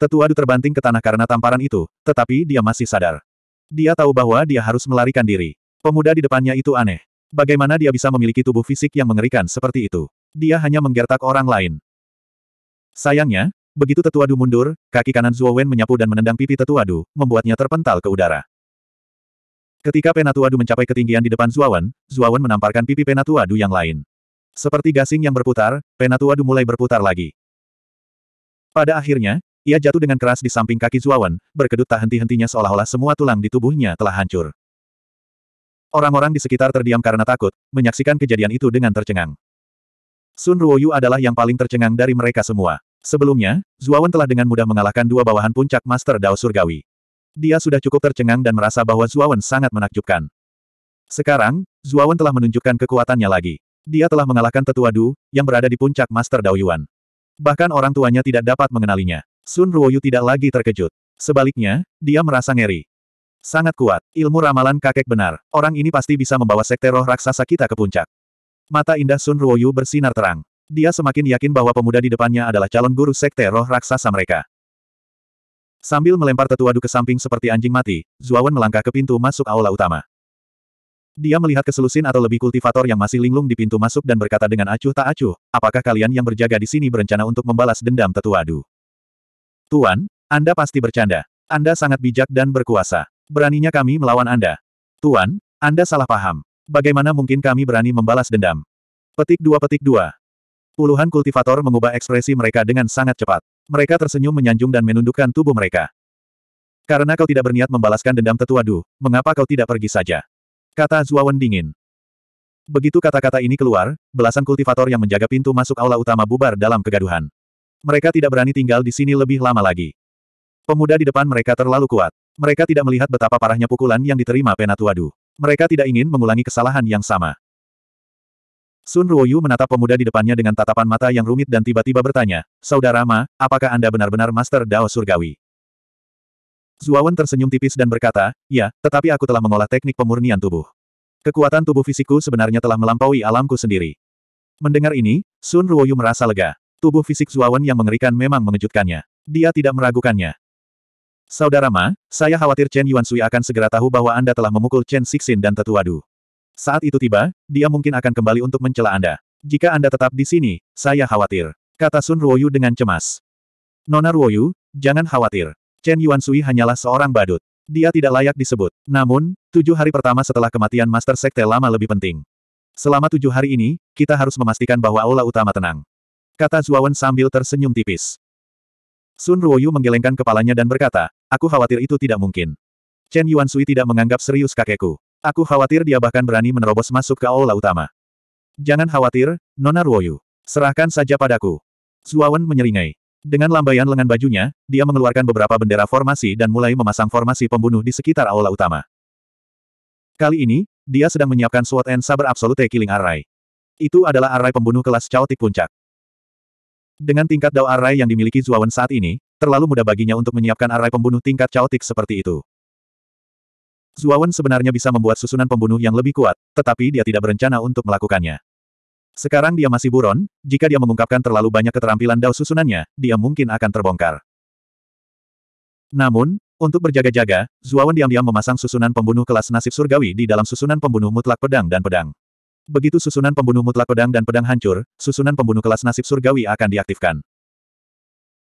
Tetua Du terbanting ke tanah karena tamparan itu, tetapi dia masih sadar. Dia tahu bahwa dia harus melarikan diri. Pemuda di depannya itu aneh. Bagaimana dia bisa memiliki tubuh fisik yang mengerikan seperti itu? Dia hanya menggertak orang lain. Sayangnya, begitu Tetua Du mundur, kaki kanan Zuo Wen menyapu dan menendang pipi Tetua Du, membuatnya terpental ke udara. Ketika Penatua Du mencapai ketinggian di depan Wen, Zuo Wen menamparkan pipi Penatua Du yang lain. Seperti gasing yang berputar, Penatua Du mulai berputar lagi. Pada akhirnya, ia jatuh dengan keras di samping kaki Zuawan, berkedut tak henti-hentinya seolah-olah semua tulang di tubuhnya telah hancur. Orang-orang di sekitar terdiam karena takut, menyaksikan kejadian itu dengan tercengang. Sun Ruoyu adalah yang paling tercengang dari mereka semua. Sebelumnya, Zuawan telah dengan mudah mengalahkan dua bawahan puncak Master Dao Surgawi. Dia sudah cukup tercengang dan merasa bahwa Zuawan sangat menakjubkan. Sekarang, Zuawan telah menunjukkan kekuatannya lagi. Dia telah mengalahkan tetua Du, yang berada di puncak Master Dao Yuan. Bahkan orang tuanya tidak dapat mengenalinya. Sun Ruoyu tidak lagi terkejut. Sebaliknya, dia merasa ngeri. Sangat kuat, ilmu ramalan kakek benar, orang ini pasti bisa membawa sekte roh raksasa kita ke puncak. Mata indah Sun Ruoyu bersinar terang. Dia semakin yakin bahwa pemuda di depannya adalah calon guru sekte roh raksasa mereka. Sambil melempar tetuadu ke samping seperti anjing mati, Zuawan melangkah ke pintu masuk aula utama. Dia melihat keselusin atau lebih kultivator yang masih linglung di pintu masuk dan berkata dengan acuh tak acuh, apakah kalian yang berjaga di sini berencana untuk membalas dendam tetua tetuadu? Tuan, Anda pasti bercanda. Anda sangat bijak dan berkuasa. Beraninya kami melawan Anda. Tuan, Anda salah paham. Bagaimana mungkin kami berani membalas dendam? Petik dua petik dua. Puluhan kultivator mengubah ekspresi mereka dengan sangat cepat. Mereka tersenyum menyanjung dan menundukkan tubuh mereka. Karena kau tidak berniat membalaskan dendam tetua Du, mengapa kau tidak pergi saja? Kata Zuawan dingin. Begitu kata-kata ini keluar, belasan kultivator yang menjaga pintu masuk aula utama bubar dalam kegaduhan. Mereka tidak berani tinggal di sini lebih lama lagi. Pemuda di depan mereka terlalu kuat. Mereka tidak melihat betapa parahnya pukulan yang diterima Penatuadu. Mereka tidak ingin mengulangi kesalahan yang sama. Sun Ruoyu menatap pemuda di depannya dengan tatapan mata yang rumit dan tiba-tiba bertanya, Saudara Ma, apakah Anda benar-benar Master Dao Surgawi? Zuawan tersenyum tipis dan berkata, Ya, tetapi aku telah mengolah teknik pemurnian tubuh. Kekuatan tubuh fisikku sebenarnya telah melampaui alamku sendiri. Mendengar ini, Sun Ruoyu merasa lega. Tubuh fisik Zuawan yang mengerikan memang mengejutkannya. Dia tidak meragukannya. Saudara Ma, saya khawatir Chen Yuan Sui akan segera tahu bahwa Anda telah memukul Chen Sixin dan Tetuadu. Saat itu tiba, dia mungkin akan kembali untuk mencela Anda. Jika Anda tetap di sini, saya khawatir. Kata Sun Ruoyu dengan cemas. Nona Ruoyu, jangan khawatir. Chen Yuan Sui hanyalah seorang badut. Dia tidak layak disebut. Namun, tujuh hari pertama setelah kematian Master Sekte lama lebih penting. Selama tujuh hari ini, kita harus memastikan bahwa aula utama tenang. Kata Zuawan sambil tersenyum tipis. Sun Ruoyu menggelengkan kepalanya dan berkata, aku khawatir itu tidak mungkin. Chen Yuan Sui tidak menganggap serius kakekku. Aku khawatir dia bahkan berani menerobos masuk ke aula utama. Jangan khawatir, Nona Ruoyu. Serahkan saja padaku. Zuawan menyeringai. Dengan lambaian lengan bajunya, dia mengeluarkan beberapa bendera formasi dan mulai memasang formasi pembunuh di sekitar aula utama. Kali ini, dia sedang menyiapkan SWAT and Saber Absolute Killing Array. Itu adalah array pembunuh kelas caotik puncak. Dengan tingkat Dao Arai yang dimiliki Zuawan saat ini, terlalu mudah baginya untuk menyiapkan arai pembunuh tingkat caotik seperti itu. Zuawan sebenarnya bisa membuat susunan pembunuh yang lebih kuat, tetapi dia tidak berencana untuk melakukannya. Sekarang dia masih buron, jika dia mengungkapkan terlalu banyak keterampilan Dao susunannya, dia mungkin akan terbongkar. Namun, untuk berjaga-jaga, Zuawan diam-diam memasang susunan pembunuh kelas nasib surgawi di dalam susunan pembunuh mutlak pedang dan pedang. Begitu susunan pembunuh mutlak pedang dan pedang hancur, susunan pembunuh kelas nasib surgawi akan diaktifkan.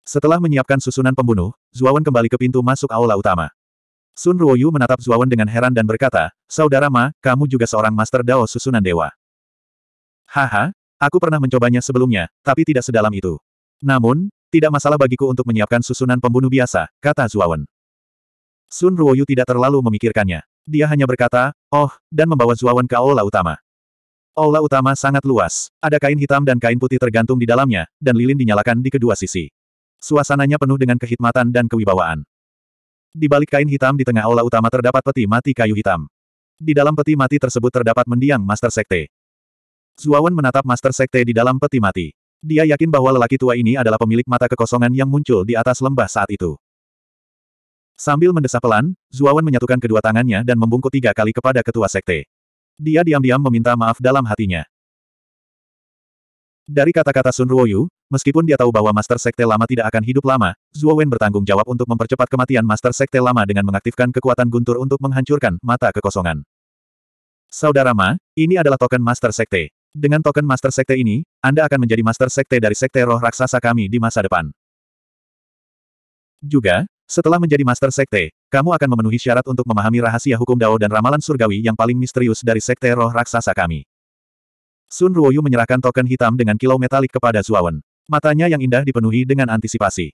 Setelah menyiapkan susunan pembunuh, Zuawan kembali ke pintu masuk aula utama. Sun Ruoyu menatap Zuawan dengan heran dan berkata, Saudara Ma, kamu juga seorang master Dao susunan dewa. Haha, aku pernah mencobanya sebelumnya, tapi tidak sedalam itu. Namun, tidak masalah bagiku untuk menyiapkan susunan pembunuh biasa, kata Zuawan. Sun Ruoyu tidak terlalu memikirkannya. Dia hanya berkata, oh, dan membawa Zuawan ke aula utama. Aula utama sangat luas. Ada kain hitam dan kain putih tergantung di dalamnya, dan lilin dinyalakan di kedua sisi. Suasananya penuh dengan kehikmatan dan kewibawaan. Di balik kain hitam di tengah aula utama terdapat peti mati kayu hitam. Di dalam peti mati tersebut terdapat mendiang Master Sekte. Zuawan menatap Master Sekte di dalam peti mati. Dia yakin bahwa lelaki tua ini adalah pemilik mata kekosongan yang muncul di atas lembah saat itu. Sambil mendesah pelan, Zuawan menyatukan kedua tangannya dan membungkuk tiga kali kepada ketua sekte. Dia diam-diam meminta maaf dalam hatinya. Dari kata-kata Sun Ruoyu, meskipun dia tahu bahwa Master Sekte Lama tidak akan hidup lama, Zhuo Wen bertanggung jawab untuk mempercepat kematian Master Sekte Lama dengan mengaktifkan kekuatan guntur untuk menghancurkan mata kekosongan. Saudara Ma, ini adalah token Master Sekte. Dengan token Master Sekte ini, Anda akan menjadi Master Sekte dari Sekte Roh Raksasa kami di masa depan. Juga, setelah menjadi Master Sekte, kamu akan memenuhi syarat untuk memahami rahasia hukum Dao dan ramalan surgawi yang paling misterius dari Sekte Roh Raksasa kami. Sun Ruoyu menyerahkan token hitam dengan kilau metalik kepada Zuawan. Matanya yang indah dipenuhi dengan antisipasi.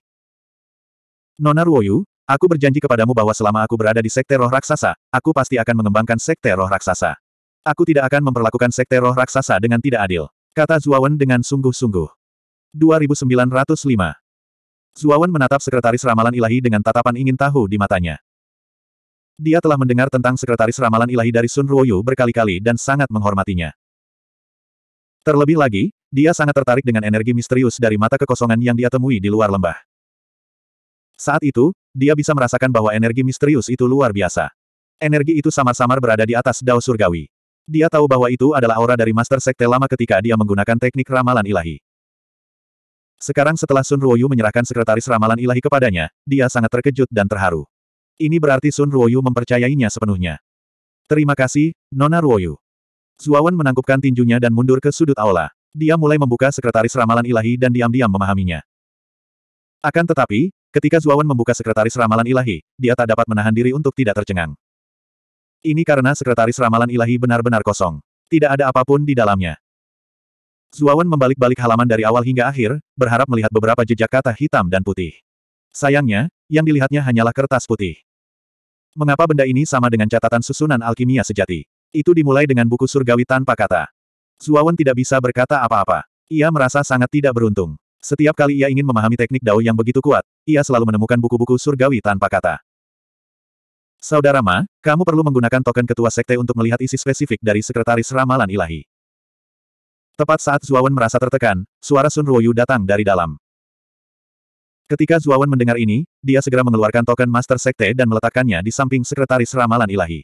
Nona Ruoyu, aku berjanji kepadamu bahwa selama aku berada di Sekte Roh Raksasa, aku pasti akan mengembangkan Sekte Roh Raksasa. Aku tidak akan memperlakukan Sekte Roh Raksasa dengan tidak adil. Kata Zuawan dengan sungguh-sungguh. 2905 Zuawan menatap sekretaris ramalan ilahi dengan tatapan ingin tahu di matanya. Dia telah mendengar tentang sekretaris ramalan ilahi dari Sun Ruoyu berkali-kali dan sangat menghormatinya. Terlebih lagi, dia sangat tertarik dengan energi misterius dari mata kekosongan yang dia temui di luar lembah. Saat itu, dia bisa merasakan bahwa energi misterius itu luar biasa. Energi itu samar-samar berada di atas dao surgawi. Dia tahu bahwa itu adalah aura dari Master Sekte lama ketika dia menggunakan teknik ramalan ilahi. Sekarang setelah Sun Ruoyu menyerahkan sekretaris ramalan ilahi kepadanya, dia sangat terkejut dan terharu. Ini berarti Sun Ruoyu mempercayainya sepenuhnya. Terima kasih, Nona Ruoyu. Zuawan menangkupkan tinjunya dan mundur ke sudut aula. Dia mulai membuka sekretaris ramalan ilahi dan diam-diam memahaminya. Akan tetapi, ketika Zuawan membuka sekretaris ramalan ilahi, dia tak dapat menahan diri untuk tidak tercengang. Ini karena sekretaris ramalan ilahi benar-benar kosong. Tidak ada apapun di dalamnya. Zuawan membalik-balik halaman dari awal hingga akhir, berharap melihat beberapa jejak kata hitam dan putih. Sayangnya, yang dilihatnya hanyalah kertas putih. Mengapa benda ini sama dengan catatan susunan alkimia sejati? Itu dimulai dengan buku surgawi tanpa kata. Zuawan tidak bisa berkata apa-apa. Ia merasa sangat tidak beruntung. Setiap kali ia ingin memahami teknik dao yang begitu kuat, ia selalu menemukan buku-buku surgawi tanpa kata. Saudara Ma, kamu perlu menggunakan token ketua sekte untuk melihat isi spesifik dari sekretaris ramalan ilahi. Tepat saat Zuawan merasa tertekan, suara Sun Ruoyu datang dari dalam. Ketika Zuawan mendengar ini, dia segera mengeluarkan token Master Sekte dan meletakkannya di samping Sekretaris Ramalan Ilahi.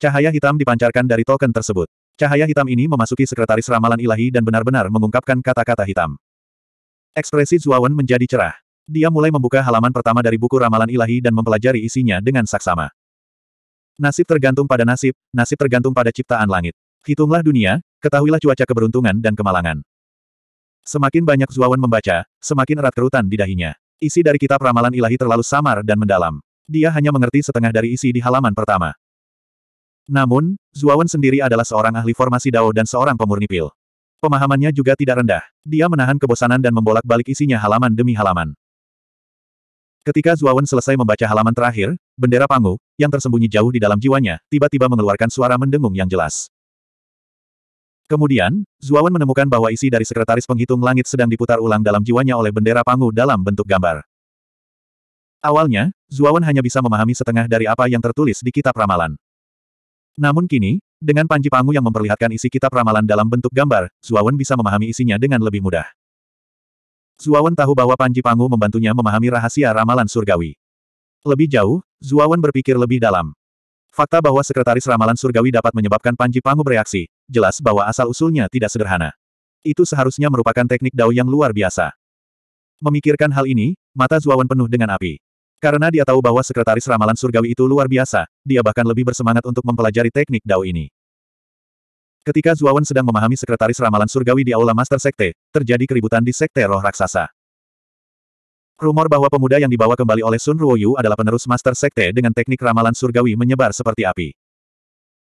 Cahaya hitam dipancarkan dari token tersebut. Cahaya hitam ini memasuki Sekretaris Ramalan Ilahi dan benar-benar mengungkapkan kata-kata hitam. Ekspresi Zuawan menjadi cerah. Dia mulai membuka halaman pertama dari buku Ramalan Ilahi dan mempelajari isinya dengan saksama. Nasib tergantung pada nasib, nasib tergantung pada ciptaan langit. Hitunglah dunia, ketahuilah cuaca keberuntungan dan kemalangan. Semakin banyak Zuawan membaca, semakin erat kerutan di dahinya. Isi dari kitab ramalan ilahi terlalu samar dan mendalam. Dia hanya mengerti setengah dari isi di halaman pertama. Namun, Zuawan sendiri adalah seorang ahli formasi Dao dan seorang pemurni pil. Pemahamannya juga tidak rendah. Dia menahan kebosanan dan membolak-balik isinya halaman demi halaman. Ketika Zuawan selesai membaca halaman terakhir, bendera Pangu, yang tersembunyi jauh di dalam jiwanya, tiba-tiba mengeluarkan suara mendengung yang jelas. Kemudian, Zuawan menemukan bahwa isi dari sekretaris penghitung langit sedang diputar ulang dalam jiwanya oleh bendera Pangu dalam bentuk gambar. Awalnya, Zuawan hanya bisa memahami setengah dari apa yang tertulis di kitab ramalan. Namun kini, dengan Panji Pangu yang memperlihatkan isi kitab ramalan dalam bentuk gambar, Zuawan bisa memahami isinya dengan lebih mudah. Zuawan tahu bahwa Panji Pangu membantunya memahami rahasia ramalan surgawi. Lebih jauh, Zuawan berpikir lebih dalam. Fakta bahwa Sekretaris Ramalan Surgawi dapat menyebabkan Panji Pangu bereaksi, jelas bahwa asal-usulnya tidak sederhana. Itu seharusnya merupakan teknik dao yang luar biasa. Memikirkan hal ini, mata Zuawan penuh dengan api. Karena dia tahu bahwa Sekretaris Ramalan Surgawi itu luar biasa, dia bahkan lebih bersemangat untuk mempelajari teknik dao ini. Ketika Zuawan sedang memahami Sekretaris Ramalan Surgawi di Aula Master Sekte, terjadi keributan di Sekte Roh Raksasa. Rumor bahwa pemuda yang dibawa kembali oleh Sun Ruoyu adalah penerus Master Sekte dengan teknik ramalan surgawi menyebar seperti api.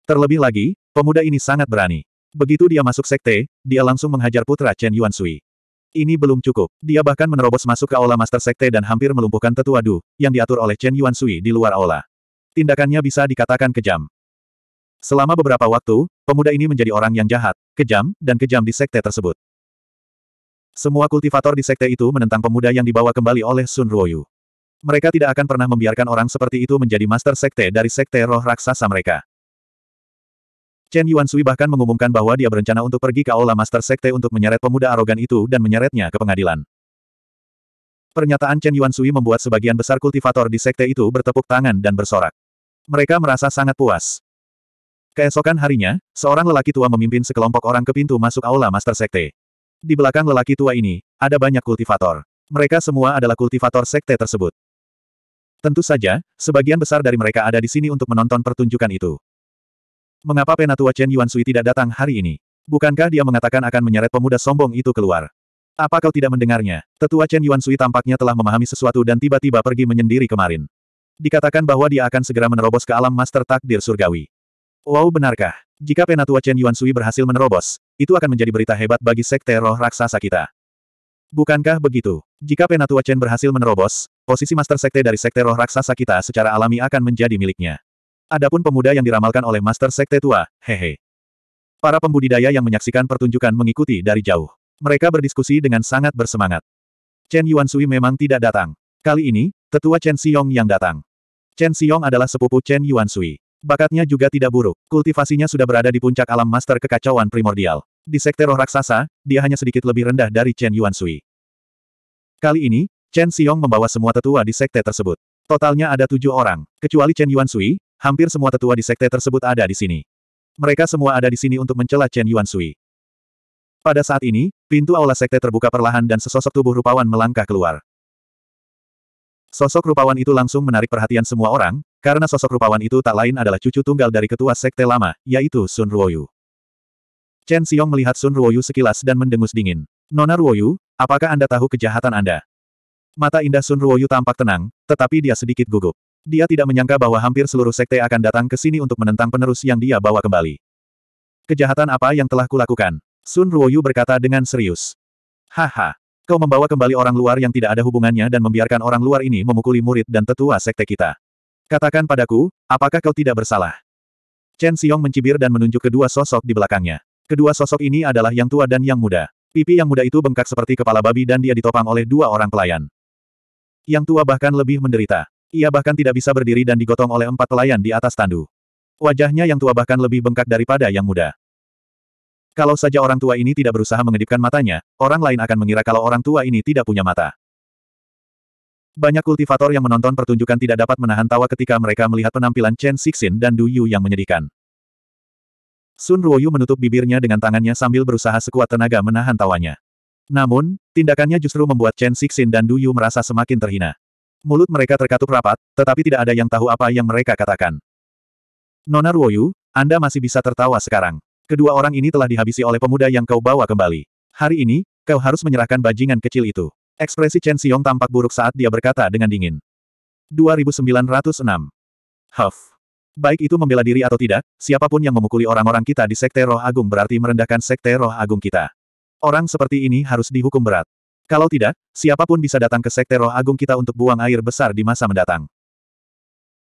Terlebih lagi, pemuda ini sangat berani. Begitu dia masuk sekte, dia langsung menghajar putra Chen Yuan Sui. Ini belum cukup. Dia bahkan menerobos masuk ke aula Master Sekte dan hampir melumpuhkan tetua Du, yang diatur oleh Chen Yuan Sui di luar aula. Tindakannya bisa dikatakan kejam. Selama beberapa waktu, pemuda ini menjadi orang yang jahat, kejam, dan kejam di sekte tersebut. Semua kultivator di sekte itu menentang pemuda yang dibawa kembali oleh Sun Ruoyu. Mereka tidak akan pernah membiarkan orang seperti itu menjadi master sekte dari sekte roh raksasa mereka. Chen Yuan Sui bahkan mengumumkan bahwa dia berencana untuk pergi ke aula master sekte untuk menyeret pemuda arogan itu dan menyeretnya ke pengadilan. Pernyataan Chen Yuan Sui membuat sebagian besar kultivator di sekte itu bertepuk tangan dan bersorak. Mereka merasa sangat puas. Keesokan harinya, seorang lelaki tua memimpin sekelompok orang ke pintu masuk aula master sekte. Di belakang lelaki tua ini, ada banyak kultivator. Mereka semua adalah kultivator sekte tersebut. Tentu saja, sebagian besar dari mereka ada di sini untuk menonton pertunjukan itu. Mengapa Penatua Chen Yuan Sui tidak datang hari ini? Bukankah dia mengatakan akan menyeret pemuda sombong itu keluar? Apa kau tidak mendengarnya? Tetua Chen Yuan Sui tampaknya telah memahami sesuatu dan tiba-tiba pergi menyendiri kemarin. Dikatakan bahwa dia akan segera menerobos ke alam master takdir surgawi. Wow benarkah? Jika Penatua Chen Yuan Sui berhasil menerobos, itu akan menjadi berita hebat bagi sekte roh raksasa kita. Bukankah begitu? Jika Penatua Chen berhasil menerobos, posisi Master Sekte dari sekte roh raksasa kita secara alami akan menjadi miliknya. Adapun pemuda yang diramalkan oleh Master Sekte tua, hehe. Para pembudidaya yang menyaksikan pertunjukan mengikuti dari jauh. Mereka berdiskusi dengan sangat bersemangat. Chen Yuan Sui memang tidak datang. Kali ini, tetua Chen Xiong yang datang. Chen Xiong adalah sepupu Chen Yuan Sui. Bakatnya juga tidak buruk. Kultivasinya sudah berada di puncak alam master kekacauan primordial. Di sekte roh raksasa, dia hanya sedikit lebih rendah dari Chen Yuan Sui. Kali ini, Chen Xiong membawa semua tetua di sekte tersebut. Totalnya ada tujuh orang. Kecuali Chen Yuan Sui, hampir semua tetua di sekte tersebut ada di sini. Mereka semua ada di sini untuk mencela Chen Yuan Sui. Pada saat ini, pintu aula sekte terbuka perlahan dan sesosok tubuh rupawan melangkah keluar. Sosok rupawan itu langsung menarik perhatian semua orang, karena sosok rupawan itu tak lain adalah cucu tunggal dari ketua sekte lama, yaitu Sun Ruoyu. Chen Xiong melihat Sun Ruoyu sekilas dan mendengus dingin. Nona Ruoyu, apakah Anda tahu kejahatan Anda? Mata indah Sun Ruoyu tampak tenang, tetapi dia sedikit gugup. Dia tidak menyangka bahwa hampir seluruh sekte akan datang ke sini untuk menentang penerus yang dia bawa kembali. Kejahatan apa yang telah kulakukan? Sun Ruoyu berkata dengan serius. Haha, kau membawa kembali orang luar yang tidak ada hubungannya dan membiarkan orang luar ini memukuli murid dan tetua sekte kita. Katakan padaku, apakah kau tidak bersalah? Chen Xiong mencibir dan menunjuk kedua sosok di belakangnya. Kedua sosok ini adalah yang tua dan yang muda. Pipi yang muda itu bengkak seperti kepala babi dan dia ditopang oleh dua orang pelayan. Yang tua bahkan lebih menderita. Ia bahkan tidak bisa berdiri dan digotong oleh empat pelayan di atas tandu. Wajahnya yang tua bahkan lebih bengkak daripada yang muda. Kalau saja orang tua ini tidak berusaha mengedipkan matanya, orang lain akan mengira kalau orang tua ini tidak punya mata. Banyak kultivator yang menonton pertunjukan tidak dapat menahan tawa ketika mereka melihat penampilan Chen Sixin dan Du Yu yang menyedihkan. Sun Ruoyu menutup bibirnya dengan tangannya sambil berusaha sekuat tenaga menahan tawanya. Namun, tindakannya justru membuat Chen Sixin dan Du Yu merasa semakin terhina. Mulut mereka terkatup rapat, tetapi tidak ada yang tahu apa yang mereka katakan. Nona Ruoyu, Anda masih bisa tertawa sekarang. Kedua orang ini telah dihabisi oleh pemuda yang kau bawa kembali. Hari ini, kau harus menyerahkan bajingan kecil itu. Ekspresi Chen Xiong tampak buruk saat dia berkata dengan dingin. 2906. Huff. Baik itu membela diri atau tidak, siapapun yang memukuli orang-orang kita di Sekte Roh Agung berarti merendahkan Sekte Roh Agung kita. Orang seperti ini harus dihukum berat. Kalau tidak, siapapun bisa datang ke Sekte Roh Agung kita untuk buang air besar di masa mendatang.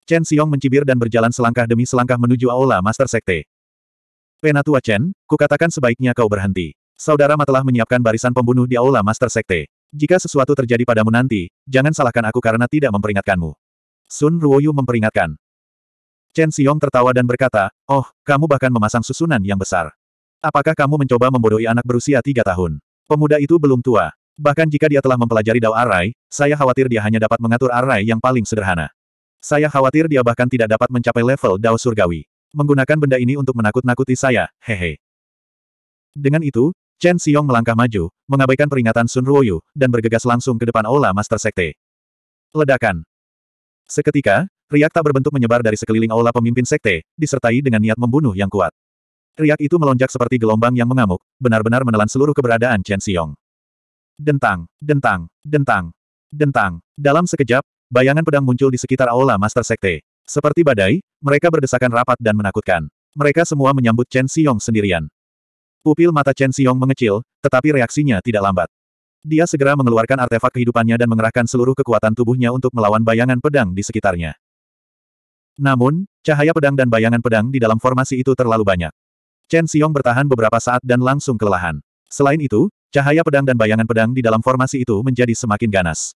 Chen Xiong mencibir dan berjalan selangkah demi selangkah menuju Aula Master Sekte. Penatua Chen, kukatakan sebaiknya kau berhenti. Saudara telah menyiapkan barisan pembunuh di Aula Master Sekte. Jika sesuatu terjadi padamu nanti, jangan salahkan aku karena tidak memperingatkanmu. Sun Ruoyu memperingatkan. Chen Xiong tertawa dan berkata, Oh, kamu bahkan memasang susunan yang besar. Apakah kamu mencoba membodohi anak berusia tiga tahun? Pemuda itu belum tua. Bahkan jika dia telah mempelajari Dao Arai, saya khawatir dia hanya dapat mengatur Arai yang paling sederhana. Saya khawatir dia bahkan tidak dapat mencapai level Dao Surgawi. Menggunakan benda ini untuk menakut-nakuti saya, hehe. Dengan itu, Chen Xiong melangkah maju, mengabaikan peringatan Sun Ruoyu, dan bergegas langsung ke depan Aula Master Sekte. Ledakan. Seketika, riak tak berbentuk menyebar dari sekeliling Aula pemimpin Sekte, disertai dengan niat membunuh yang kuat. Riak itu melonjak seperti gelombang yang mengamuk, benar-benar menelan seluruh keberadaan Chen Xiong. Dentang, dentang, dentang, dentang. Dalam sekejap, bayangan pedang muncul di sekitar Aula Master Sekte. Seperti badai, mereka berdesakan rapat dan menakutkan. Mereka semua menyambut Chen Xiong sendirian. Pupil mata Chen Xiong mengecil, tetapi reaksinya tidak lambat. Dia segera mengeluarkan artefak kehidupannya dan mengerahkan seluruh kekuatan tubuhnya untuk melawan bayangan pedang di sekitarnya. Namun, cahaya pedang dan bayangan pedang di dalam formasi itu terlalu banyak. Chen Xiong bertahan beberapa saat dan langsung kelelahan. Selain itu, cahaya pedang dan bayangan pedang di dalam formasi itu menjadi semakin ganas.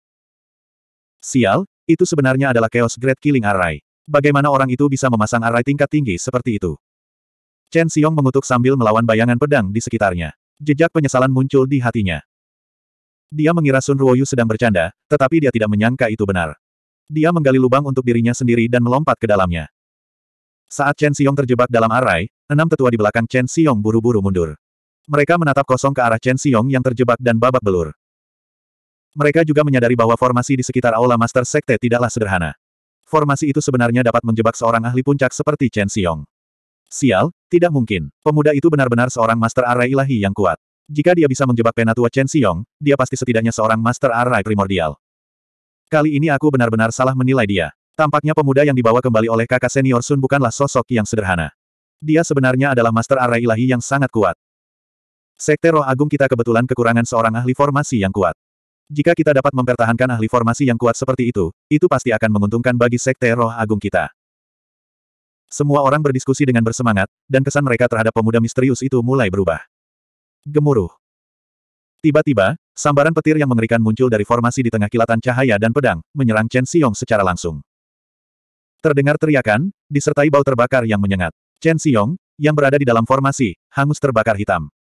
Sial, itu sebenarnya adalah Chaos Great Killing Array. Bagaimana orang itu bisa memasang array tingkat tinggi seperti itu? Chen Xiong mengutuk sambil melawan bayangan pedang di sekitarnya. Jejak penyesalan muncul di hatinya. Dia mengira Sun Ruoyu sedang bercanda, tetapi dia tidak menyangka itu benar. Dia menggali lubang untuk dirinya sendiri dan melompat ke dalamnya. Saat Chen Xiong terjebak dalam arai, enam tetua di belakang Chen Xiong buru-buru mundur. Mereka menatap kosong ke arah Chen Xiong yang terjebak dan babak belur. Mereka juga menyadari bahwa formasi di sekitar aula Master Sekte tidaklah sederhana. Formasi itu sebenarnya dapat menjebak seorang ahli puncak seperti Chen Xiong. Sial, tidak mungkin. Pemuda itu benar-benar seorang Master Array ilahi yang kuat. Jika dia bisa menjebak Penatua Chen Xiong, dia pasti setidaknya seorang Master Array primordial. Kali ini aku benar-benar salah menilai dia. Tampaknya pemuda yang dibawa kembali oleh kakak senior Sun bukanlah sosok yang sederhana. Dia sebenarnya adalah Master Array ilahi yang sangat kuat. Sekte Roh Agung kita kebetulan kekurangan seorang ahli formasi yang kuat. Jika kita dapat mempertahankan ahli formasi yang kuat seperti itu, itu pasti akan menguntungkan bagi Sekte Roh Agung kita. Semua orang berdiskusi dengan bersemangat, dan kesan mereka terhadap pemuda misterius itu mulai berubah. Gemuruh. Tiba-tiba, sambaran petir yang mengerikan muncul dari formasi di tengah kilatan cahaya dan pedang, menyerang Chen Xiong secara langsung. Terdengar teriakan, disertai bau terbakar yang menyengat. Chen Xiong, yang berada di dalam formasi, hangus terbakar hitam.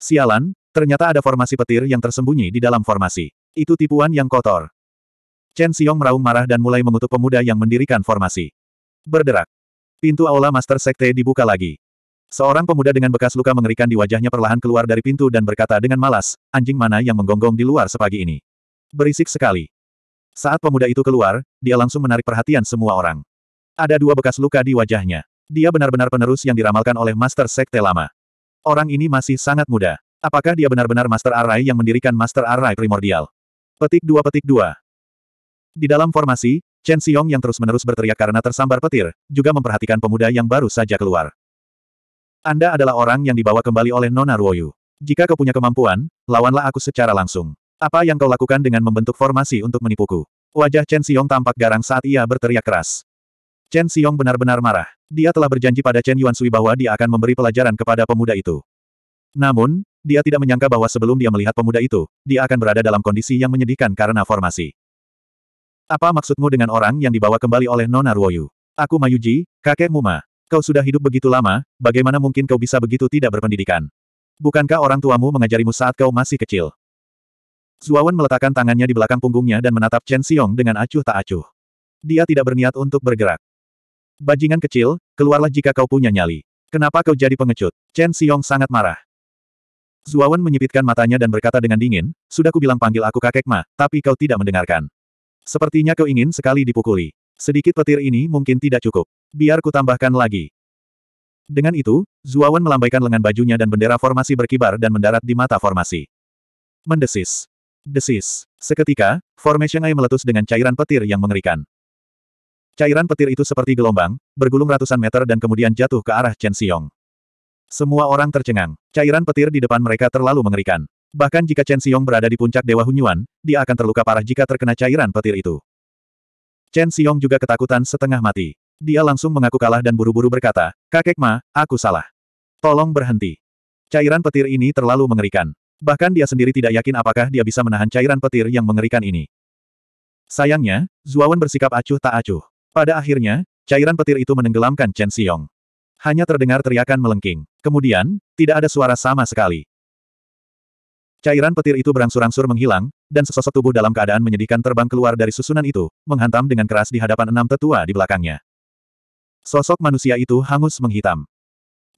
Sialan, ternyata ada formasi petir yang tersembunyi di dalam formasi. Itu tipuan yang kotor. Chen Xiong meraung marah dan mulai mengutuk pemuda yang mendirikan formasi. Berderak. Pintu aula Master Sekte dibuka lagi. Seorang pemuda dengan bekas luka mengerikan di wajahnya perlahan keluar dari pintu dan berkata dengan malas, anjing mana yang menggonggong di luar sepagi ini. Berisik sekali. Saat pemuda itu keluar, dia langsung menarik perhatian semua orang. Ada dua bekas luka di wajahnya. Dia benar-benar penerus yang diramalkan oleh Master Sekte lama. Orang ini masih sangat muda. Apakah dia benar-benar Master Arai yang mendirikan Master Arai primordial? Petik dua petik dua. Di dalam formasi, Chen Xiong yang terus-menerus berteriak karena tersambar petir, juga memperhatikan pemuda yang baru saja keluar. Anda adalah orang yang dibawa kembali oleh Nona Ruoyu. Jika kau punya kemampuan, lawanlah aku secara langsung. Apa yang kau lakukan dengan membentuk formasi untuk menipuku? Wajah Chen Xiong tampak garang saat ia berteriak keras. Chen Xiong benar-benar marah. Dia telah berjanji pada Chen Yuan Sui bahwa dia akan memberi pelajaran kepada pemuda itu. Namun, dia tidak menyangka bahwa sebelum dia melihat pemuda itu, dia akan berada dalam kondisi yang menyedihkan karena formasi. Apa maksudmu dengan orang yang dibawa kembali oleh Nona Ruoyu? Aku Mayuji, kakek Muma. Kau sudah hidup begitu lama, bagaimana mungkin kau bisa begitu tidak berpendidikan? Bukankah orang tuamu mengajarimu saat kau masih kecil? Zuawan meletakkan tangannya di belakang punggungnya dan menatap Chen Xiong dengan acuh tak acuh. Dia tidak berniat untuk bergerak. Bajingan kecil, keluarlah jika kau punya nyali. Kenapa kau jadi pengecut? Chen Xiong sangat marah. Zuawan menyipitkan matanya dan berkata dengan dingin, sudah kubilang panggil aku kakek Ma, tapi kau tidak mendengarkan. Sepertinya kau ingin sekali dipukuli. Sedikit petir ini mungkin tidak cukup. Biar ku tambahkan lagi. Dengan itu, Zuawan melambaikan lengan bajunya dan bendera formasi berkibar dan mendarat di mata formasi. Mendesis. Desis. Seketika, Formation Eye meletus dengan cairan petir yang mengerikan. Cairan petir itu seperti gelombang, bergulung ratusan meter dan kemudian jatuh ke arah Chen Xiong. Semua orang tercengang. Cairan petir di depan mereka terlalu mengerikan. Bahkan jika Chen Xiong berada di puncak Dewa Hunyuan, dia akan terluka parah jika terkena cairan petir itu. Chen Xiong juga ketakutan setengah mati. Dia langsung mengaku kalah dan buru-buru berkata, Kakek Ma, aku salah. Tolong berhenti. Cairan petir ini terlalu mengerikan. Bahkan dia sendiri tidak yakin apakah dia bisa menahan cairan petir yang mengerikan ini. Sayangnya, Zuawan bersikap acuh tak acuh. Pada akhirnya, cairan petir itu menenggelamkan Chen Xiong. Hanya terdengar teriakan melengking. Kemudian, tidak ada suara sama sekali. Cairan petir itu berangsur-angsur menghilang, dan sesosok tubuh dalam keadaan menyedihkan terbang keluar dari susunan itu, menghantam dengan keras di hadapan enam tetua di belakangnya. Sosok manusia itu hangus menghitam.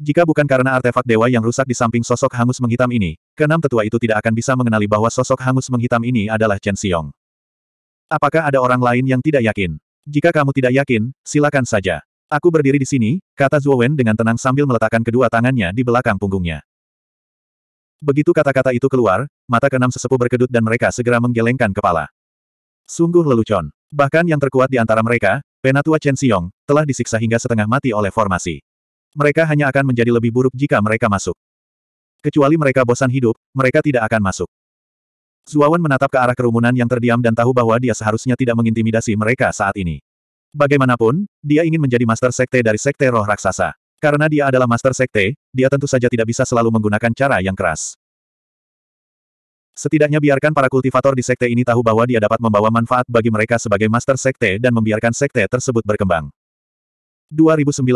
Jika bukan karena artefak dewa yang rusak di samping sosok hangus menghitam ini, keenam tetua itu tidak akan bisa mengenali bahwa sosok hangus menghitam ini adalah Chen Xiong. Apakah ada orang lain yang tidak yakin? Jika kamu tidak yakin, silakan saja. Aku berdiri di sini, kata Zhuo Wen dengan tenang sambil meletakkan kedua tangannya di belakang punggungnya. Begitu kata-kata itu keluar, mata keenam sesepuh berkedut dan mereka segera menggelengkan kepala. Sungguh lelucon. Bahkan yang terkuat di antara mereka, Penatua Chen Xiong, telah disiksa hingga setengah mati oleh formasi. Mereka hanya akan menjadi lebih buruk jika mereka masuk. Kecuali mereka bosan hidup, mereka tidak akan masuk. Zuawan menatap ke arah kerumunan yang terdiam dan tahu bahwa dia seharusnya tidak mengintimidasi mereka saat ini. Bagaimanapun, dia ingin menjadi master sekte dari sekte roh raksasa. Karena dia adalah master sekte, dia tentu saja tidak bisa selalu menggunakan cara yang keras. Setidaknya biarkan para kultivator di sekte ini tahu bahwa dia dapat membawa manfaat bagi mereka sebagai master sekte dan membiarkan sekte tersebut berkembang. 2907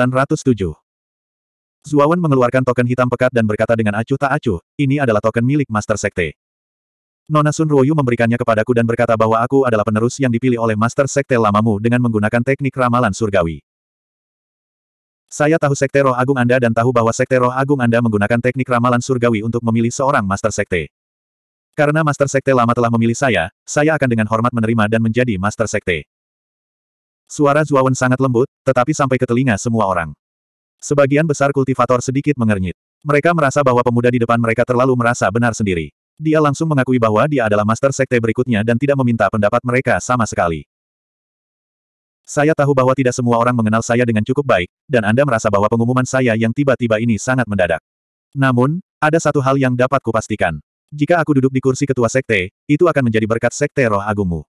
Zuawan mengeluarkan token hitam pekat dan berkata dengan acuh tak acuh, ini adalah token milik master sekte. Nona Sun Ruoyu memberikannya kepadaku dan berkata bahwa aku adalah penerus yang dipilih oleh Master Sekte lamamu dengan menggunakan teknik ramalan surgawi. Saya tahu Sekte Roh Agung Anda dan tahu bahwa Sekte Roh Agung Anda menggunakan teknik ramalan surgawi untuk memilih seorang Master Sekte. Karena Master Sekte lama telah memilih saya, saya akan dengan hormat menerima dan menjadi Master Sekte. Suara Zuawan sangat lembut, tetapi sampai ke telinga semua orang. Sebagian besar kultivator sedikit mengernyit. Mereka merasa bahwa pemuda di depan mereka terlalu merasa benar sendiri. Dia langsung mengakui bahwa dia adalah master sekte berikutnya dan tidak meminta pendapat mereka sama sekali. Saya tahu bahwa tidak semua orang mengenal saya dengan cukup baik, dan Anda merasa bahwa pengumuman saya yang tiba-tiba ini sangat mendadak. Namun, ada satu hal yang dapat kupastikan. Jika aku duduk di kursi ketua sekte, itu akan menjadi berkat sekte roh agungmu.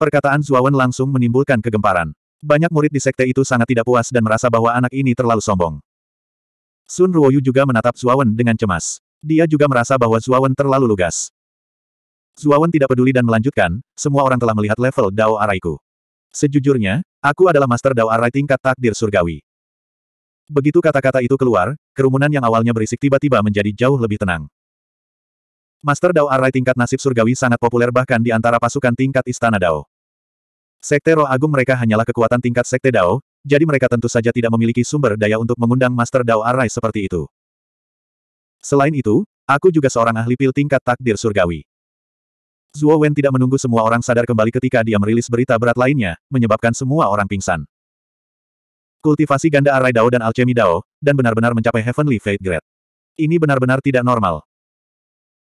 Perkataan Zuawan langsung menimbulkan kegemparan. Banyak murid di sekte itu sangat tidak puas dan merasa bahwa anak ini terlalu sombong. Sun Ruoyu juga menatap Zuawan dengan cemas. Dia juga merasa bahwa Zuawan terlalu lugas. Zuawan tidak peduli dan melanjutkan, semua orang telah melihat level Dao Araiku. Sejujurnya, aku adalah Master Dao Arai tingkat takdir surgawi. Begitu kata-kata itu keluar, kerumunan yang awalnya berisik tiba-tiba menjadi jauh lebih tenang. Master Dao Arai tingkat nasib surgawi sangat populer bahkan di antara pasukan tingkat Istana Dao. Sekte roh agung mereka hanyalah kekuatan tingkat Sekte Dao, jadi mereka tentu saja tidak memiliki sumber daya untuk mengundang Master Dao Arai seperti itu. Selain itu, aku juga seorang ahli pil tingkat takdir surgawi. Zuo Wen tidak menunggu semua orang sadar kembali ketika dia merilis berita berat lainnya, menyebabkan semua orang pingsan. Kultivasi ganda Arai Dao dan Alchemy Dao, dan benar-benar mencapai Heavenly Fate Grade. Ini benar-benar tidak normal.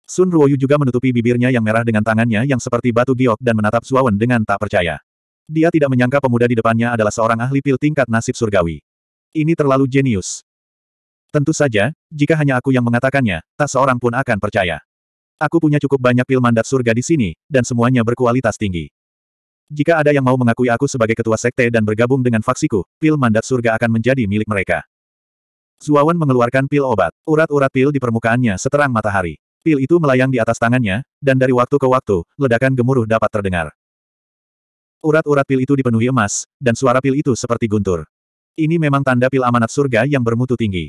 Sun Ruoyu juga menutupi bibirnya yang merah dengan tangannya yang seperti batu giok dan menatap Zuo Wen dengan tak percaya. Dia tidak menyangka pemuda di depannya adalah seorang ahli pil tingkat nasib surgawi. Ini terlalu jenius. Tentu saja, jika hanya aku yang mengatakannya, tak seorang pun akan percaya. Aku punya cukup banyak pil mandat surga di sini, dan semuanya berkualitas tinggi. Jika ada yang mau mengakui aku sebagai ketua sekte dan bergabung dengan faksiku, pil mandat surga akan menjadi milik mereka. Zuawan mengeluarkan pil obat. Urat-urat pil di permukaannya seterang matahari. Pil itu melayang di atas tangannya, dan dari waktu ke waktu, ledakan gemuruh dapat terdengar. Urat-urat pil itu dipenuhi emas, dan suara pil itu seperti guntur. Ini memang tanda pil amanat surga yang bermutu tinggi.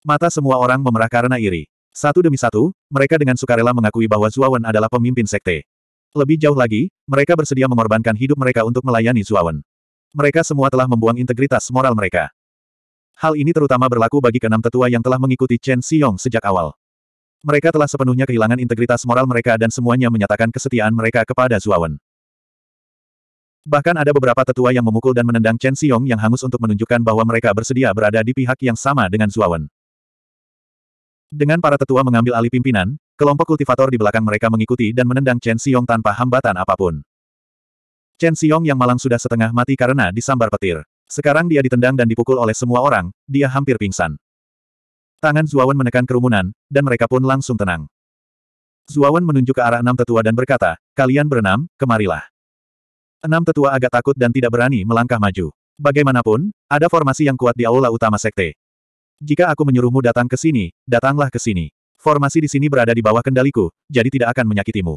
Mata semua orang memerah karena iri. Satu demi satu, mereka dengan sukarela mengakui bahwa Zuawan adalah pemimpin sekte. Lebih jauh lagi, mereka bersedia mengorbankan hidup mereka untuk melayani Zuawan. Mereka semua telah membuang integritas moral mereka. Hal ini terutama berlaku bagi keenam tetua yang telah mengikuti Chen Xiong sejak awal. Mereka telah sepenuhnya kehilangan integritas moral mereka dan semuanya menyatakan kesetiaan mereka kepada Zuawan. Bahkan ada beberapa tetua yang memukul dan menendang Chen Xiong yang hangus untuk menunjukkan bahwa mereka bersedia berada di pihak yang sama dengan Zuawan. Dengan para tetua mengambil alih pimpinan, kelompok kultivator di belakang mereka mengikuti dan menendang Chen Xiong tanpa hambatan apapun. Chen Xiong yang malang sudah setengah mati karena disambar petir. Sekarang dia ditendang dan dipukul oleh semua orang, dia hampir pingsan. Tangan Zuawan menekan kerumunan, dan mereka pun langsung tenang. Zuawan menunjuk ke arah enam tetua dan berkata, kalian berenam, kemarilah. Enam tetua agak takut dan tidak berani melangkah maju. Bagaimanapun, ada formasi yang kuat di aula utama sekte. Jika aku menyuruhmu datang ke sini, datanglah ke sini. Formasi di sini berada di bawah kendaliku, jadi tidak akan menyakitimu.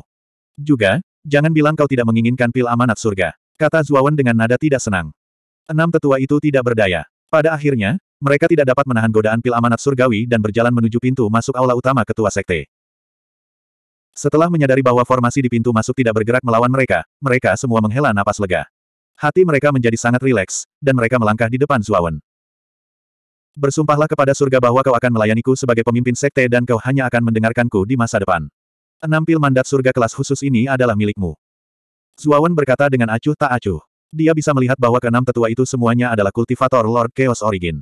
Juga, jangan bilang kau tidak menginginkan pil amanat surga. Kata Zuawan dengan nada tidak senang. Enam tetua itu tidak berdaya. Pada akhirnya, mereka tidak dapat menahan godaan pil amanat surgawi dan berjalan menuju pintu masuk aula utama ketua sekte. Setelah menyadari bahwa formasi di pintu masuk tidak bergerak melawan mereka, mereka semua menghela napas lega. Hati mereka menjadi sangat rileks, dan mereka melangkah di depan Zuawan. Bersumpahlah kepada surga bahwa kau akan melayaniku sebagai pemimpin sekte dan kau hanya akan mendengarkanku di masa depan. Enam pil mandat surga kelas khusus ini adalah milikmu. Zuawan berkata dengan acuh tak acuh. Dia bisa melihat bahwa keenam tetua itu semuanya adalah kultivator Lord Chaos Origin.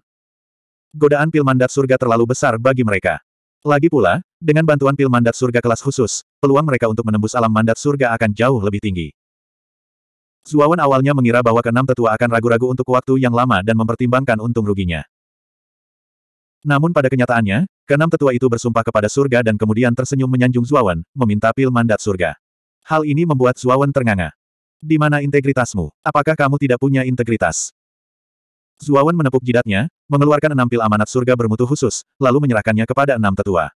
Godaan pil mandat surga terlalu besar bagi mereka. Lagi pula, dengan bantuan pil mandat surga kelas khusus, peluang mereka untuk menembus alam mandat surga akan jauh lebih tinggi. Zuawan awalnya mengira bahwa keenam tetua akan ragu-ragu untuk waktu yang lama dan mempertimbangkan untung ruginya. Namun pada kenyataannya, keenam tetua itu bersumpah kepada surga dan kemudian tersenyum menyanjung Zuawan, meminta pil mandat surga. Hal ini membuat Zuawan ternganga. Di mana integritasmu? Apakah kamu tidak punya integritas? Zuawan menepuk jidatnya, mengeluarkan enam pil amanat surga bermutu khusus, lalu menyerahkannya kepada enam tetua.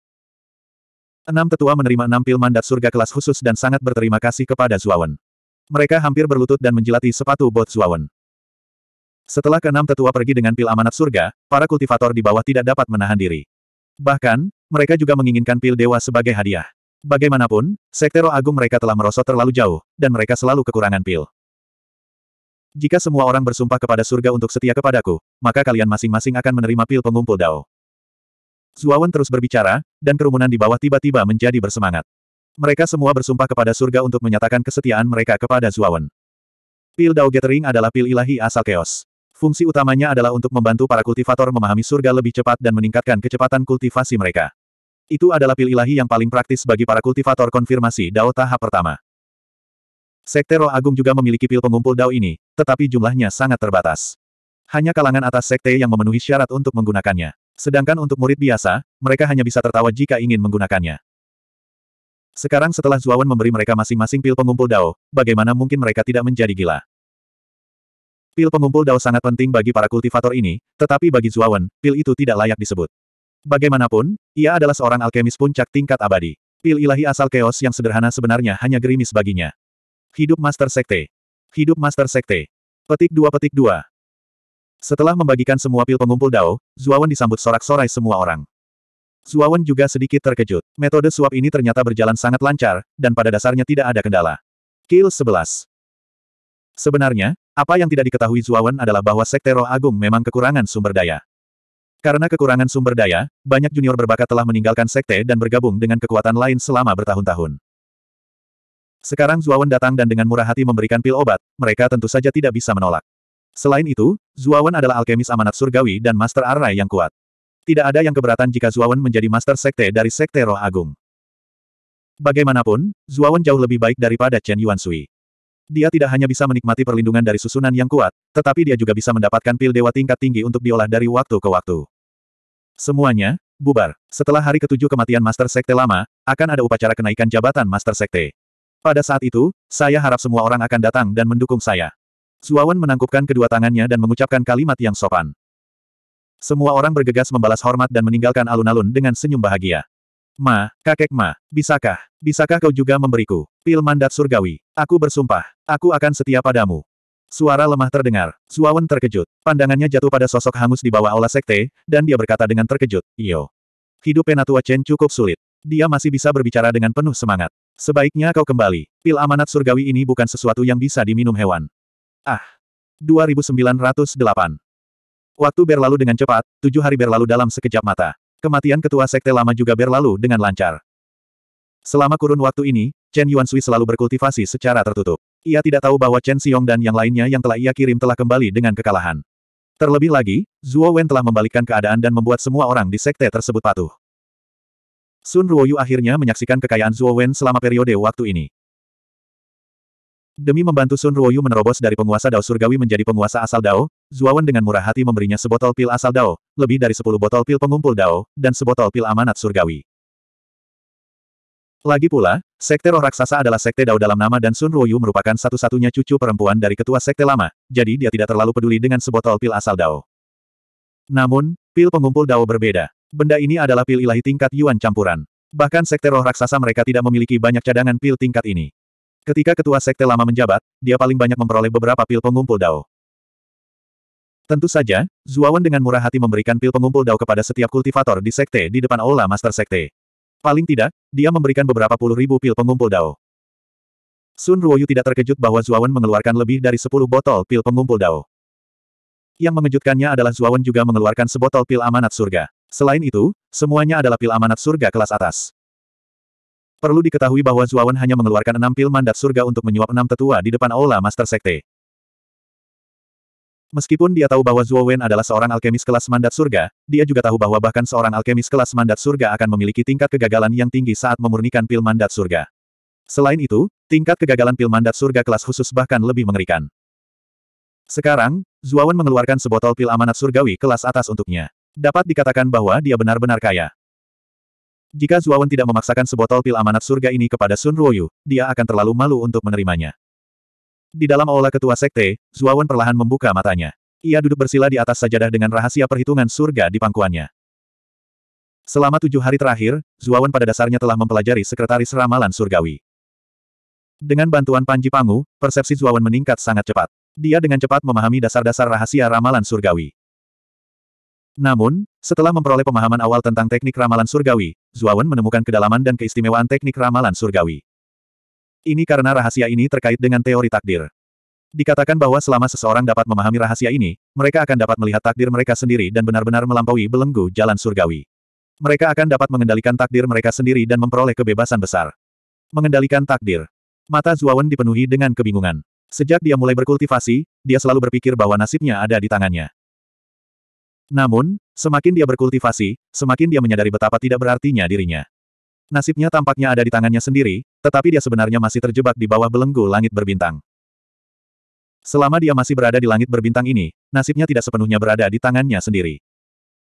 Enam tetua menerima enam pil mandat surga kelas khusus dan sangat berterima kasih kepada Zuawan. Mereka hampir berlutut dan menjilati sepatu bot Zuawan. Setelah keenam tetua pergi dengan pil amanat surga, para kultivator di bawah tidak dapat menahan diri. Bahkan, mereka juga menginginkan pil dewa sebagai hadiah. Bagaimanapun, Sekte Agung mereka telah merosot terlalu jauh, dan mereka selalu kekurangan pil. Jika semua orang bersumpah kepada surga untuk setia kepadaku, maka kalian masing-masing akan menerima pil pengumpul dao. Zuawan terus berbicara, dan kerumunan di bawah tiba-tiba menjadi bersemangat. Mereka semua bersumpah kepada surga untuk menyatakan kesetiaan mereka kepada Zuawan. Pil Dao Gathering adalah pil ilahi asal keos. Fungsi utamanya adalah untuk membantu para kultivator memahami surga lebih cepat dan meningkatkan kecepatan kultivasi mereka. Itu adalah pil ilahi yang paling praktis bagi para kultivator konfirmasi Dao tahap pertama. Sekte Roh Agung juga memiliki pil pengumpul Dao ini, tetapi jumlahnya sangat terbatas. Hanya kalangan atas sekte yang memenuhi syarat untuk menggunakannya. Sedangkan untuk murid biasa, mereka hanya bisa tertawa jika ingin menggunakannya. Sekarang setelah Zuawan memberi mereka masing-masing pil pengumpul Dao, bagaimana mungkin mereka tidak menjadi gila? Pil pengumpul dao sangat penting bagi para kultivator ini, tetapi bagi Zuawan, pil itu tidak layak disebut. Bagaimanapun, ia adalah seorang alkemis puncak tingkat abadi. Pil ilahi asal keos yang sederhana sebenarnya hanya gerimis baginya. Hidup Master Sekte. Hidup Master Sekte. Petik 2 petik 2. Setelah membagikan semua pil pengumpul dao, Zuawan disambut sorak-sorai semua orang. Zuawan juga sedikit terkejut. Metode suap ini ternyata berjalan sangat lancar, dan pada dasarnya tidak ada kendala. Kill 11. Sebenarnya, apa yang tidak diketahui Zuawan adalah bahwa Sekte Roh Agung memang kekurangan sumber daya. Karena kekurangan sumber daya, banyak junior berbakat telah meninggalkan sekte dan bergabung dengan kekuatan lain selama bertahun-tahun. Sekarang Zuawan datang dan dengan murah hati memberikan pil obat, mereka tentu saja tidak bisa menolak. Selain itu, Zuawan adalah alkemis amanat surgawi dan Master arai yang kuat. Tidak ada yang keberatan jika Zuawan menjadi Master Sekte dari Sekte Roh Agung. Bagaimanapun, Zuawan jauh lebih baik daripada Chen Yuan Yuansui. Dia tidak hanya bisa menikmati perlindungan dari susunan yang kuat, tetapi dia juga bisa mendapatkan pil dewa tingkat tinggi untuk diolah dari waktu ke waktu. Semuanya, bubar. Setelah hari ketujuh kematian Master Sekte lama, akan ada upacara kenaikan jabatan Master Sekte. Pada saat itu, saya harap semua orang akan datang dan mendukung saya. Zuawan menangkupkan kedua tangannya dan mengucapkan kalimat yang sopan. Semua orang bergegas membalas hormat dan meninggalkan alun-alun dengan senyum bahagia. Ma, kakek Ma, bisakah, bisakah kau juga memberiku pil mandat surgawi? Aku bersumpah, aku akan setia padamu. Suara lemah terdengar. Suawan terkejut. Pandangannya jatuh pada sosok hangus di bawah aula sekte, dan dia berkata dengan terkejut, Iyo. Hidup Penatua Chen cukup sulit. Dia masih bisa berbicara dengan penuh semangat. Sebaiknya kau kembali. Pil amanat surgawi ini bukan sesuatu yang bisa diminum hewan. Ah. 2908. Waktu berlalu dengan cepat, tujuh hari berlalu dalam sekejap mata. Kematian ketua sekte lama juga berlalu dengan lancar. Selama kurun waktu ini, Chen Yuan Sui selalu berkultivasi secara tertutup. Ia tidak tahu bahwa Chen Xiong dan yang lainnya yang telah ia kirim telah kembali dengan kekalahan. Terlebih lagi, Zhuo Wen telah membalikkan keadaan dan membuat semua orang di sekte tersebut patuh. Sun Ruoyu akhirnya menyaksikan kekayaan Zhuo Wen selama periode waktu ini. Demi membantu Sun Ruoyu menerobos dari penguasa Dao Surgawi menjadi penguasa asal Dao, Wen dengan murah hati memberinya sebotol pil asal Dao, lebih dari sepuluh botol pil pengumpul Dao, dan sebotol pil amanat surgawi. Lagi pula, Sekte Roh Raksasa adalah Sekte Dao dalam nama dan Sun Ruoyu merupakan satu-satunya cucu perempuan dari ketua Sekte lama, jadi dia tidak terlalu peduli dengan sebotol pil asal Dao. Namun, pil pengumpul Dao berbeda. Benda ini adalah pil ilahi tingkat Yuan campuran. Bahkan Sekte Roh Raksasa mereka tidak memiliki banyak cadangan pil tingkat ini. Ketika ketua Sekte lama menjabat, dia paling banyak memperoleh beberapa pil pengumpul Dao. Tentu saja, Zuawan dengan murah hati memberikan pil pengumpul dao kepada setiap kultivator di sekte di depan aula Master Sekte. Paling tidak, dia memberikan beberapa puluh ribu pil pengumpul dao. Sun Ruoyu tidak terkejut bahwa Zuawan mengeluarkan lebih dari sepuluh botol pil pengumpul dao. Yang mengejutkannya adalah Zuawan juga mengeluarkan sebotol pil amanat surga. Selain itu, semuanya adalah pil amanat surga kelas atas. Perlu diketahui bahwa Zuawan hanya mengeluarkan enam pil mandat surga untuk menyuap enam tetua di depan aula Master Sekte. Meskipun dia tahu bahwa Zuo Wen adalah seorang alkemis kelas mandat surga, dia juga tahu bahwa bahkan seorang alkemis kelas mandat surga akan memiliki tingkat kegagalan yang tinggi saat memurnikan pil mandat surga. Selain itu, tingkat kegagalan pil mandat surga kelas khusus bahkan lebih mengerikan. Sekarang, Wen mengeluarkan sebotol pil amanat surgawi kelas atas untuknya. Dapat dikatakan bahwa dia benar-benar kaya. Jika Wen tidak memaksakan sebotol pil amanat surga ini kepada Sun Ruoyu, dia akan terlalu malu untuk menerimanya. Di dalam aula ketua sekte, Zuawan perlahan membuka matanya. Ia duduk bersila di atas sajadah dengan rahasia perhitungan surga di pangkuannya. Selama tujuh hari terakhir, Zuawan pada dasarnya telah mempelajari sekretaris ramalan surgawi. Dengan bantuan Panji Pangu, persepsi Zuawan meningkat sangat cepat. Dia dengan cepat memahami dasar-dasar rahasia ramalan surgawi. Namun, setelah memperoleh pemahaman awal tentang teknik ramalan surgawi, Zuawan menemukan kedalaman dan keistimewaan teknik ramalan surgawi. Ini karena rahasia ini terkait dengan teori takdir. Dikatakan bahwa selama seseorang dapat memahami rahasia ini, mereka akan dapat melihat takdir mereka sendiri dan benar-benar melampaui belenggu jalan surgawi. Mereka akan dapat mengendalikan takdir mereka sendiri dan memperoleh kebebasan besar. Mengendalikan takdir. Mata Zuawan dipenuhi dengan kebingungan. Sejak dia mulai berkultivasi, dia selalu berpikir bahwa nasibnya ada di tangannya. Namun, semakin dia berkultivasi, semakin dia menyadari betapa tidak berartinya dirinya. Nasibnya tampaknya ada di tangannya sendiri, tetapi dia sebenarnya masih terjebak di bawah belenggu langit berbintang. Selama dia masih berada di langit berbintang ini, nasibnya tidak sepenuhnya berada di tangannya sendiri.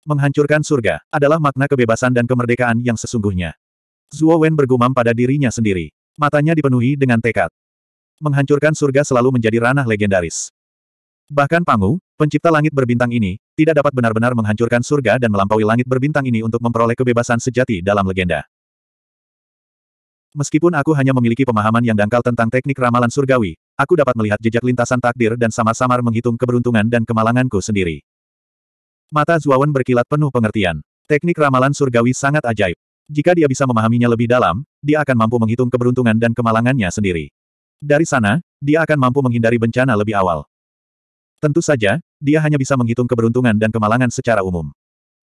Menghancurkan surga adalah makna kebebasan dan kemerdekaan yang sesungguhnya. Zuo Wen bergumam pada dirinya sendiri. Matanya dipenuhi dengan tekad. Menghancurkan surga selalu menjadi ranah legendaris. Bahkan Pangu, pencipta langit berbintang ini, tidak dapat benar-benar menghancurkan surga dan melampaui langit berbintang ini untuk memperoleh kebebasan sejati dalam legenda. Meskipun aku hanya memiliki pemahaman yang dangkal tentang teknik ramalan surgawi, aku dapat melihat jejak lintasan takdir dan samar-samar menghitung keberuntungan dan kemalanganku sendiri. Mata Zuawan berkilat penuh pengertian. Teknik ramalan surgawi sangat ajaib. Jika dia bisa memahaminya lebih dalam, dia akan mampu menghitung keberuntungan dan kemalangannya sendiri. Dari sana, dia akan mampu menghindari bencana lebih awal. Tentu saja, dia hanya bisa menghitung keberuntungan dan kemalangan secara umum.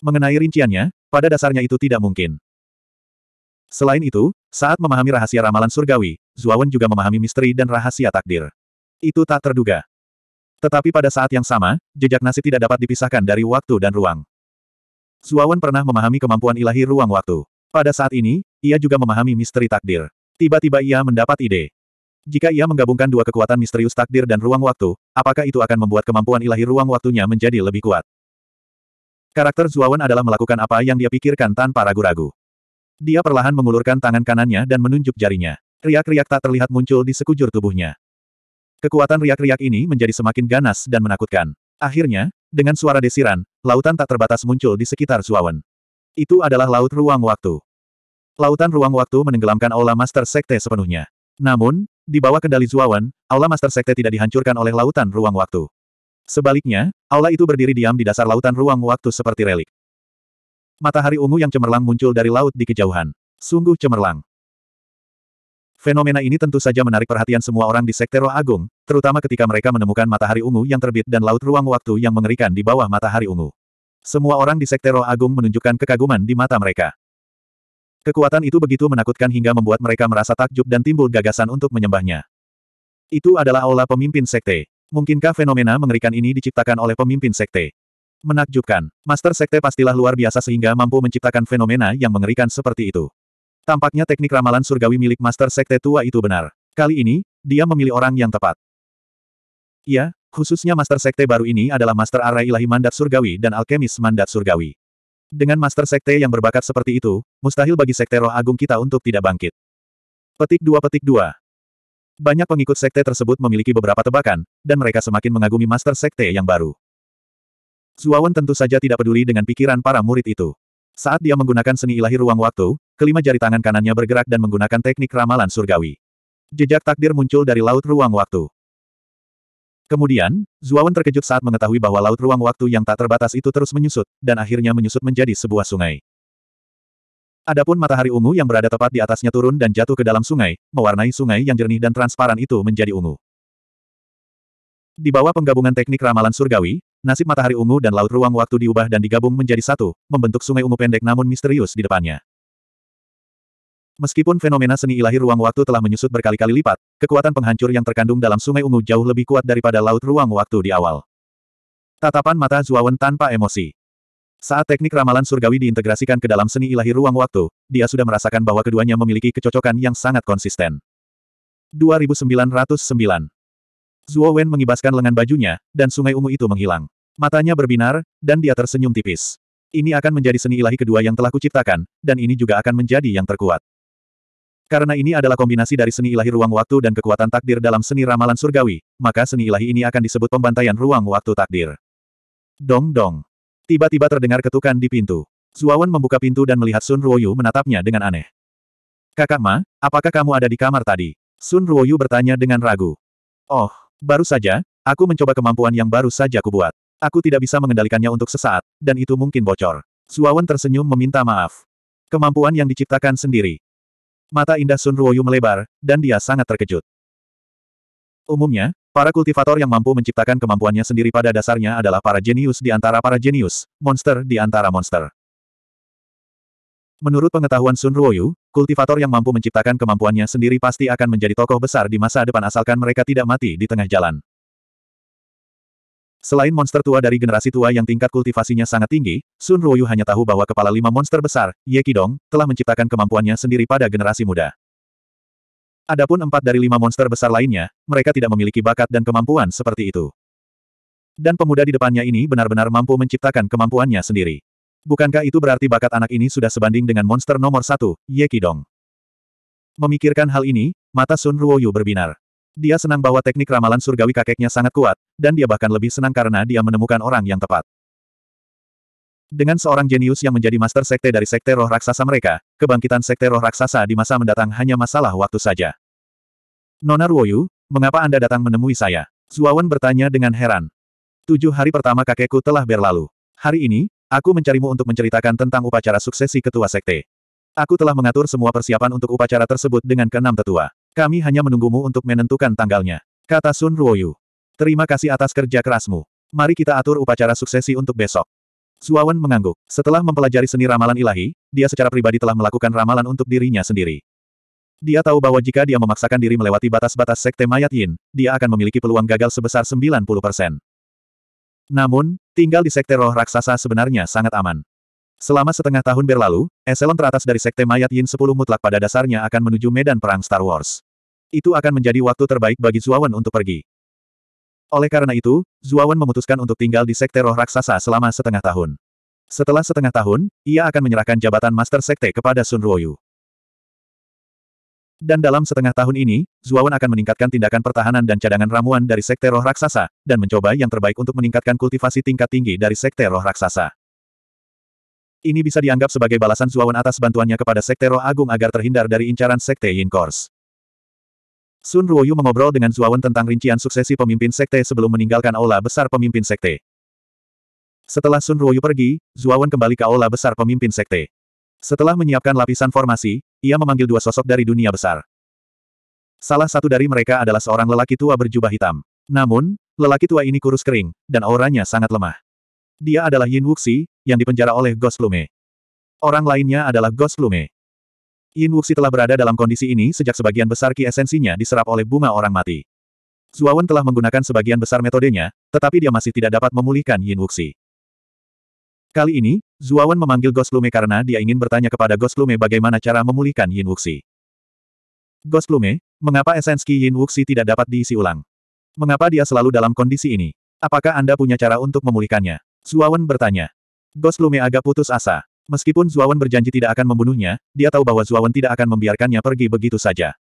Mengenai rinciannya, pada dasarnya itu tidak mungkin. Selain itu, saat memahami rahasia ramalan surgawi, Zuawan juga memahami misteri dan rahasia takdir. Itu tak terduga. Tetapi pada saat yang sama, jejak nasib tidak dapat dipisahkan dari waktu dan ruang. Zuawan pernah memahami kemampuan ilahi ruang waktu. Pada saat ini, ia juga memahami misteri takdir. Tiba-tiba ia mendapat ide. Jika ia menggabungkan dua kekuatan misterius takdir dan ruang waktu, apakah itu akan membuat kemampuan ilahi ruang waktunya menjadi lebih kuat? Karakter Zuawan adalah melakukan apa yang dia pikirkan tanpa ragu-ragu. Dia perlahan mengulurkan tangan kanannya dan menunjuk jarinya. Riak-riak tak terlihat muncul di sekujur tubuhnya. Kekuatan riak-riak ini menjadi semakin ganas dan menakutkan. Akhirnya, dengan suara desiran, lautan tak terbatas muncul di sekitar Zuawan. Itu adalah Laut Ruang Waktu. Lautan Ruang Waktu menenggelamkan Aula Master Sekte sepenuhnya. Namun, di bawah kendali Zuawan, Aula Master Sekte tidak dihancurkan oleh Lautan Ruang Waktu. Sebaliknya, Aula itu berdiri diam di dasar Lautan Ruang Waktu seperti relik. Matahari ungu yang cemerlang muncul dari laut di kejauhan. Sungguh cemerlang. Fenomena ini tentu saja menarik perhatian semua orang di Sekte Roh Agung, terutama ketika mereka menemukan matahari ungu yang terbit dan laut ruang waktu yang mengerikan di bawah matahari ungu. Semua orang di Sekte Roh Agung menunjukkan kekaguman di mata mereka. Kekuatan itu begitu menakutkan hingga membuat mereka merasa takjub dan timbul gagasan untuk menyembahnya. Itu adalah aula pemimpin Sekte. Mungkinkah fenomena mengerikan ini diciptakan oleh pemimpin Sekte? Menakjubkan, Master Sekte pastilah luar biasa sehingga mampu menciptakan fenomena yang mengerikan seperti itu. Tampaknya teknik ramalan surgawi milik Master Sekte tua itu benar. Kali ini, dia memilih orang yang tepat. Iya, khususnya Master Sekte baru ini adalah Master Arai Ilahi Mandat Surgawi dan Alkemis Mandat Surgawi. Dengan Master Sekte yang berbakat seperti itu, mustahil bagi Sekte Roh Agung kita untuk tidak bangkit. Petik 2 Petik 2 Banyak pengikut Sekte tersebut memiliki beberapa tebakan, dan mereka semakin mengagumi Master Sekte yang baru. Zuawan tentu saja tidak peduli dengan pikiran para murid itu. Saat dia menggunakan seni ilahi ruang waktu, kelima jari tangan kanannya bergerak dan menggunakan teknik ramalan surgawi. Jejak takdir muncul dari laut ruang waktu. Kemudian, Zuawan terkejut saat mengetahui bahwa laut ruang waktu yang tak terbatas itu terus menyusut, dan akhirnya menyusut menjadi sebuah sungai. Adapun matahari ungu yang berada tepat di atasnya turun dan jatuh ke dalam sungai, mewarnai sungai yang jernih dan transparan itu menjadi ungu. Di bawah penggabungan teknik ramalan surgawi, Nasib matahari ungu dan laut ruang waktu diubah dan digabung menjadi satu, membentuk sungai ungu pendek namun misterius di depannya. Meskipun fenomena seni ilahi ruang waktu telah menyusut berkali-kali lipat, kekuatan penghancur yang terkandung dalam sungai ungu jauh lebih kuat daripada laut ruang waktu di awal. Tatapan mata Zuawan tanpa emosi. Saat teknik ramalan surgawi diintegrasikan ke dalam seni ilahi ruang waktu, dia sudah merasakan bahwa keduanya memiliki kecocokan yang sangat konsisten. 2909 Zuo Wen mengibaskan lengan bajunya, dan sungai ungu itu menghilang. Matanya berbinar, dan dia tersenyum tipis. Ini akan menjadi seni ilahi kedua yang telah kuciptakan, dan ini juga akan menjadi yang terkuat. Karena ini adalah kombinasi dari seni ilahi ruang waktu dan kekuatan takdir dalam seni ramalan surgawi, maka seni ilahi ini akan disebut pembantaian ruang waktu takdir. Dong dong. Tiba-tiba terdengar ketukan di pintu. Zuawan membuka pintu dan melihat Sun Ruoyu menatapnya dengan aneh. Kakak Ma, apakah kamu ada di kamar tadi? Sun Ruoyu bertanya dengan ragu. Oh, Baru saja, aku mencoba kemampuan yang baru saja kubuat. Aku tidak bisa mengendalikannya untuk sesaat, dan itu mungkin bocor. Suawan tersenyum meminta maaf. Kemampuan yang diciptakan sendiri. Mata indah Sun Ruoyu melebar, dan dia sangat terkejut. Umumnya, para kultivator yang mampu menciptakan kemampuannya sendiri pada dasarnya adalah para jenius di antara para jenius, monster di antara monster. Menurut pengetahuan Sun Ruoyu, kultivator yang mampu menciptakan kemampuannya sendiri pasti akan menjadi tokoh besar di masa depan asalkan mereka tidak mati di tengah jalan. Selain monster tua dari generasi tua yang tingkat kultivasinya sangat tinggi, Sun Ruoyu hanya tahu bahwa kepala lima monster besar, Ye Kidong, telah menciptakan kemampuannya sendiri pada generasi muda. Adapun empat dari lima monster besar lainnya, mereka tidak memiliki bakat dan kemampuan seperti itu. Dan pemuda di depannya ini benar-benar mampu menciptakan kemampuannya sendiri. Bukankah itu berarti bakat anak ini sudah sebanding dengan monster nomor satu, Ye Kidong? Memikirkan hal ini, mata Sun Ruoyu berbinar. Dia senang bahwa teknik ramalan surgawi kakeknya sangat kuat, dan dia bahkan lebih senang karena dia menemukan orang yang tepat. Dengan seorang jenius yang menjadi master sekte dari sekte roh raksasa mereka, kebangkitan sekte roh raksasa di masa mendatang hanya masalah waktu saja. Nona Ruoyu, mengapa Anda datang menemui saya? Zuawan bertanya dengan heran. Tujuh hari pertama kakekku telah berlalu. Hari ini, Aku mencarimu untuk menceritakan tentang upacara suksesi ketua sekte. Aku telah mengatur semua persiapan untuk upacara tersebut dengan keenam tetua. Kami hanya menunggumu untuk menentukan tanggalnya. Kata Sun Ruoyu. Terima kasih atas kerja kerasmu. Mari kita atur upacara suksesi untuk besok. Suawan mengangguk. Setelah mempelajari seni ramalan ilahi, dia secara pribadi telah melakukan ramalan untuk dirinya sendiri. Dia tahu bahwa jika dia memaksakan diri melewati batas-batas sekte mayat Yin, dia akan memiliki peluang gagal sebesar 90%. Namun, tinggal di sekte roh raksasa sebenarnya sangat aman. Selama setengah tahun berlalu, eselon teratas dari Sekte Mayat Yin 10 mutlak pada dasarnya akan menuju medan perang Star Wars. Itu akan menjadi waktu terbaik bagi Zuawan untuk pergi. Oleh karena itu, Zuawan memutuskan untuk tinggal di Sekte Roh Raksasa selama setengah tahun. Setelah setengah tahun, ia akan menyerahkan jabatan Master Sekte kepada Sun Ruoyu. Dan dalam setengah tahun ini, Zuawan akan meningkatkan tindakan pertahanan dan cadangan ramuan dari Sekte Roh Raksasa, dan mencoba yang terbaik untuk meningkatkan kultivasi tingkat tinggi dari Sekte Roh Raksasa. Ini bisa dianggap sebagai balasan Zuawan atas bantuannya kepada Sekte Roh Agung agar terhindar dari incaran Sekte Yin Kors. Sun Ruoyu mengobrol dengan Zuawan tentang rincian suksesi pemimpin Sekte sebelum meninggalkan Aula Besar Pemimpin Sekte. Setelah Sun Ruoyu pergi, Zuawan kembali ke Aula Besar Pemimpin Sekte. Setelah menyiapkan lapisan formasi, ia memanggil dua sosok dari dunia besar. Salah satu dari mereka adalah seorang lelaki tua berjubah hitam. Namun, lelaki tua ini kurus kering, dan auranya sangat lemah. Dia adalah Yin Wuxi, yang dipenjara oleh Ghost Lume. Orang lainnya adalah Ghost Lume. Yin Wuxi telah berada dalam kondisi ini sejak sebagian besar ki esensinya diserap oleh bunga orang mati. Zuawan telah menggunakan sebagian besar metodenya, tetapi dia masih tidak dapat memulihkan Yin Wuxi. Kali ini, Zuawan memanggil Goslume karena dia ingin bertanya kepada Goslume bagaimana cara memulihkan Yin Wuxi. Goslume, mengapa esensi Yin Wuxi tidak dapat diisi ulang? Mengapa dia selalu dalam kondisi ini? Apakah Anda punya cara untuk memulihkannya? Zuawan bertanya. Goslume agak putus asa. Meskipun Zuawan berjanji tidak akan membunuhnya, dia tahu bahwa Zuawan tidak akan membiarkannya pergi begitu saja.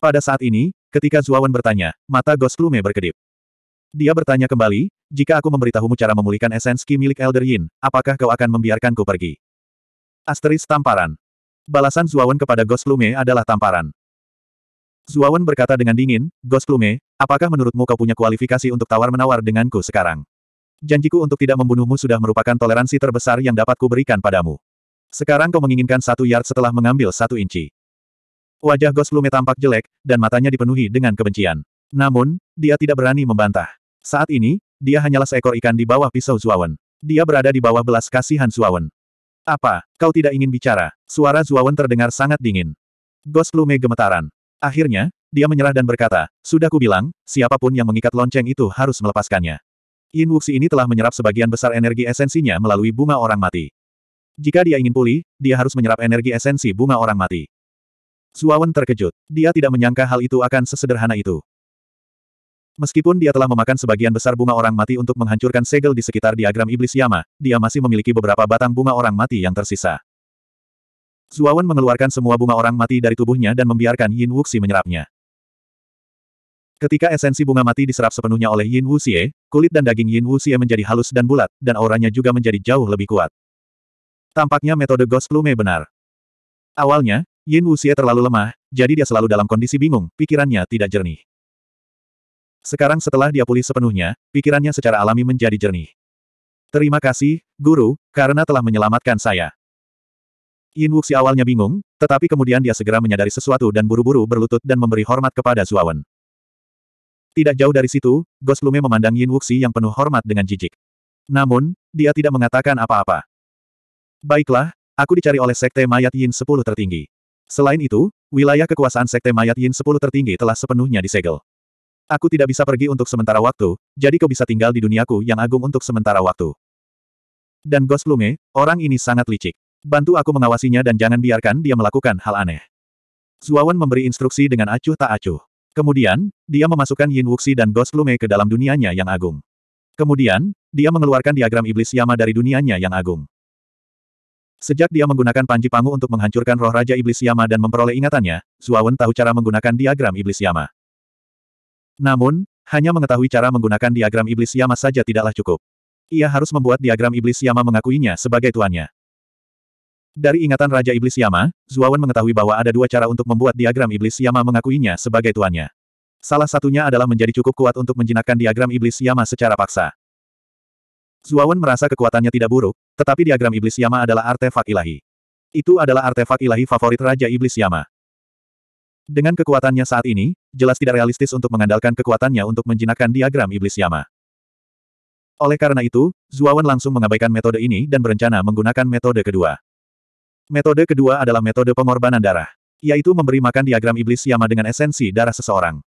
Pada saat ini, ketika Zuawan bertanya, mata Goslume berkedip. Dia bertanya kembali, jika aku memberitahumu cara memulihkan esens ki milik Elder Yin, apakah kau akan membiarkanku pergi? Asteris tamparan. Balasan Zuawan kepada Ghost Plume adalah tamparan. Zuawan berkata dengan dingin, Ghost Plume, apakah menurutmu kau punya kualifikasi untuk tawar-menawar denganku sekarang? Janjiku untuk tidak membunuhmu sudah merupakan toleransi terbesar yang dapat kuberikan padamu. Sekarang kau menginginkan satu yard setelah mengambil satu inci. Wajah Ghost Plume tampak jelek, dan matanya dipenuhi dengan kebencian. Namun, dia tidak berani membantah. Saat ini, dia hanyalah seekor ikan di bawah pisau Zuawan. Dia berada di bawah belas kasihan Zuawan. Apa, kau tidak ingin bicara? Suara Zuawan terdengar sangat dingin. Ghost Plume gemetaran. Akhirnya, dia menyerah dan berkata, Sudah kubilang, siapapun yang mengikat lonceng itu harus melepaskannya. Yin Wuxi ini telah menyerap sebagian besar energi esensinya melalui bunga orang mati. Jika dia ingin pulih, dia harus menyerap energi esensi bunga orang mati. Zuawan terkejut. Dia tidak menyangka hal itu akan sesederhana itu. Meskipun dia telah memakan sebagian besar bunga orang mati untuk menghancurkan segel di sekitar diagram iblis Yama, dia masih memiliki beberapa batang bunga orang mati yang tersisa. Zuawan mengeluarkan semua bunga orang mati dari tubuhnya dan membiarkan Yin Wuxi menyerapnya. Ketika esensi bunga mati diserap sepenuhnya oleh Yin Wuxie, kulit dan daging Yin Wuxie menjadi halus dan bulat, dan auranya juga menjadi jauh lebih kuat. Tampaknya metode Ghost Plume benar. Awalnya, Yin Wuxie terlalu lemah, jadi dia selalu dalam kondisi bingung, pikirannya tidak jernih. Sekarang setelah dia pulih sepenuhnya, pikirannya secara alami menjadi jernih. Terima kasih, Guru, karena telah menyelamatkan saya. Yin Wuxi awalnya bingung, tetapi kemudian dia segera menyadari sesuatu dan buru-buru berlutut dan memberi hormat kepada Zuawan. Tidak jauh dari situ, Ghost Lume memandang Yin Wuxi yang penuh hormat dengan jijik. Namun, dia tidak mengatakan apa-apa. Baiklah, aku dicari oleh Sekte Mayat Yin 10 tertinggi. Selain itu, wilayah kekuasaan Sekte Mayat Yin 10 tertinggi telah sepenuhnya disegel. Aku tidak bisa pergi untuk sementara waktu, jadi kau bisa tinggal di duniaku yang agung untuk sementara waktu. Dan Ghost Lume, orang ini sangat licik. Bantu aku mengawasinya dan jangan biarkan dia melakukan hal aneh. Zuawan memberi instruksi dengan acuh tak acuh. Kemudian, dia memasukkan Yin Wuxi dan Ghost Lume ke dalam dunianya yang agung. Kemudian, dia mengeluarkan diagram iblis Yama dari dunianya yang agung. Sejak dia menggunakan panji pangu untuk menghancurkan roh Raja Iblis Yama dan memperoleh ingatannya, Zuawan tahu cara menggunakan diagram iblis Yama. Namun, hanya mengetahui cara menggunakan diagram iblis Yama saja tidaklah cukup. Ia harus membuat diagram iblis Yama mengakuinya sebagai tuannya. Dari ingatan Raja Iblis Yama, Zuawan mengetahui bahwa ada dua cara untuk membuat diagram iblis Yama mengakuinya sebagai tuannya. Salah satunya adalah menjadi cukup kuat untuk menjinakkan diagram iblis Yama secara paksa. Zuawan merasa kekuatannya tidak buruk, tetapi diagram iblis Yama adalah artefak ilahi. Itu adalah artefak ilahi favorit Raja Iblis Yama. Dengan kekuatannya saat ini, jelas tidak realistis untuk mengandalkan kekuatannya untuk menjinakkan diagram iblis Yama. Oleh karena itu, Zuawan langsung mengabaikan metode ini dan berencana menggunakan metode kedua. Metode kedua adalah metode pengorbanan darah, yaitu memberi makan diagram iblis Yama dengan esensi darah seseorang.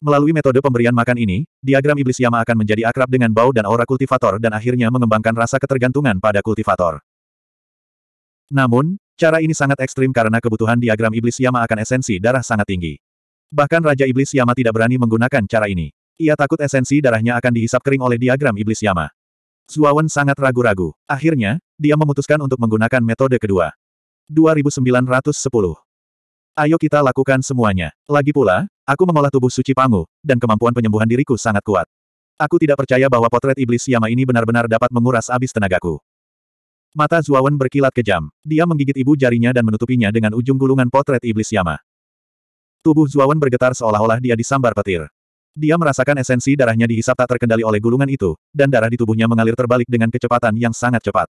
Melalui metode pemberian makan ini, diagram iblis Yama akan menjadi akrab dengan bau dan aura kultivator dan akhirnya mengembangkan rasa ketergantungan pada kultivator. Namun, cara ini sangat ekstrim karena kebutuhan diagram iblis Yama akan esensi darah sangat tinggi. Bahkan Raja Iblis Yama tidak berani menggunakan cara ini. Ia takut esensi darahnya akan dihisap kering oleh diagram Iblis Yama. Zuawan sangat ragu-ragu. Akhirnya, dia memutuskan untuk menggunakan metode kedua. 2910. Ayo kita lakukan semuanya. Lagi pula, aku mengolah tubuh suci Pangu, dan kemampuan penyembuhan diriku sangat kuat. Aku tidak percaya bahwa potret Iblis Yama ini benar-benar dapat menguras abis tenagaku. Mata Zuawan berkilat kejam. Dia menggigit ibu jarinya dan menutupinya dengan ujung gulungan potret Iblis Yama. Tubuh Zuawan bergetar seolah-olah dia disambar petir. Dia merasakan esensi darahnya dihisap tak terkendali oleh gulungan itu, dan darah di tubuhnya mengalir terbalik dengan kecepatan yang sangat cepat.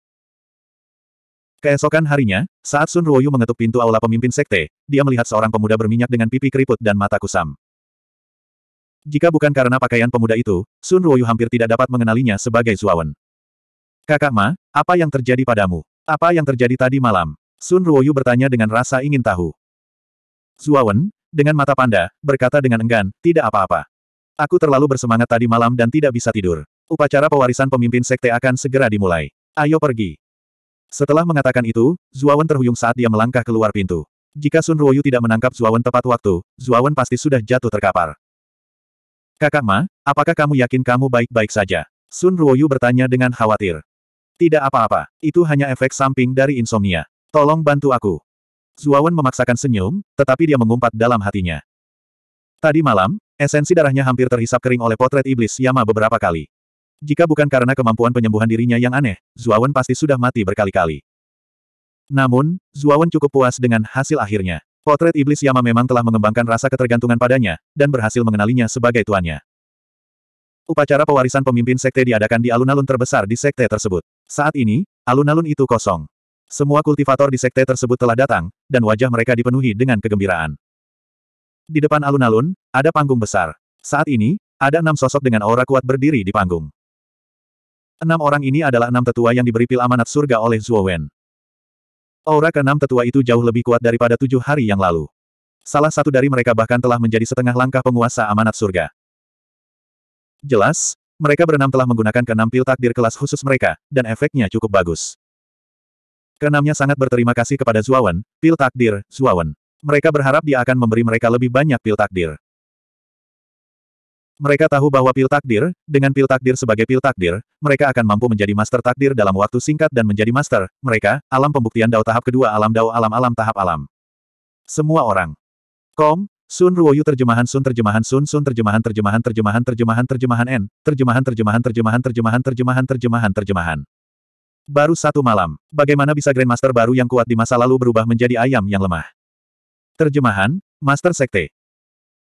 Keesokan harinya, saat Sun Ruoyu mengetuk pintu aula pemimpin sekte, dia melihat seorang pemuda berminyak dengan pipi keriput dan mata kusam. Jika bukan karena pakaian pemuda itu, Sun Ruoyu hampir tidak dapat mengenalinya sebagai Zuawan. Kakak Ma, apa yang terjadi padamu? Apa yang terjadi tadi malam? Sun Ruoyu bertanya dengan rasa ingin tahu. Zuawan, dengan mata panda, berkata dengan enggan, tidak apa-apa. Aku terlalu bersemangat tadi malam dan tidak bisa tidur. Upacara pewarisan pemimpin sekte akan segera dimulai. Ayo pergi. Setelah mengatakan itu, Zuawan terhuyung saat dia melangkah keluar pintu. Jika Sun Ruoyu tidak menangkap Zuawan tepat waktu, Zuawan pasti sudah jatuh terkapar. Kakak Ma, apakah kamu yakin kamu baik-baik saja? Sun Ruoyu bertanya dengan khawatir. Tidak apa-apa, itu hanya efek samping dari insomnia. Tolong bantu aku. Zuawan memaksakan senyum, tetapi dia mengumpat dalam hatinya. Tadi malam, esensi darahnya hampir terhisap kering oleh potret iblis Yama beberapa kali. Jika bukan karena kemampuan penyembuhan dirinya yang aneh, Zuawan pasti sudah mati berkali-kali. Namun, Zuawan cukup puas dengan hasil akhirnya. Potret iblis Yama memang telah mengembangkan rasa ketergantungan padanya, dan berhasil mengenalinya sebagai tuannya. Upacara pewarisan pemimpin sekte diadakan di alun-alun terbesar di sekte tersebut. Saat ini, alun-alun itu kosong. Semua kultivator di sekte tersebut telah datang, dan wajah mereka dipenuhi dengan kegembiraan. Di depan alun-alun, ada panggung besar. Saat ini, ada enam sosok dengan aura kuat berdiri di panggung. Enam orang ini adalah enam tetua yang diberi pil amanat surga oleh Zuo Wen. Aura keenam tetua itu jauh lebih kuat daripada tujuh hari yang lalu. Salah satu dari mereka bahkan telah menjadi setengah langkah penguasa amanat surga. Jelas, mereka berenam telah menggunakan keenam pil takdir kelas khusus mereka, dan efeknya cukup bagus. Keenamnya sangat berterima kasih kepada Zuawan, pil takdir, Zuawan. Mereka berharap dia akan memberi mereka lebih banyak pil takdir. Mereka tahu bahwa pil takdir, dengan pil takdir sebagai pil takdir, mereka akan mampu menjadi master takdir dalam waktu singkat dan menjadi master. Mereka, alam pembuktian dao tahap kedua alam dao alam-alam tahap alam. Semua orang. Kom, Sun Ruoyu terjemahan Sun terjemahan Sun Sun terjemahan terjemahan terjemahan terjemahan terjemahan N, terjemahan terjemahan terjemahan terjemahan terjemahan terjemahan terjemahan terjemahan. Baru satu malam, bagaimana bisa Grandmaster baru yang kuat di masa lalu berubah menjadi ayam yang lemah? Terjemahan, Master Sekte.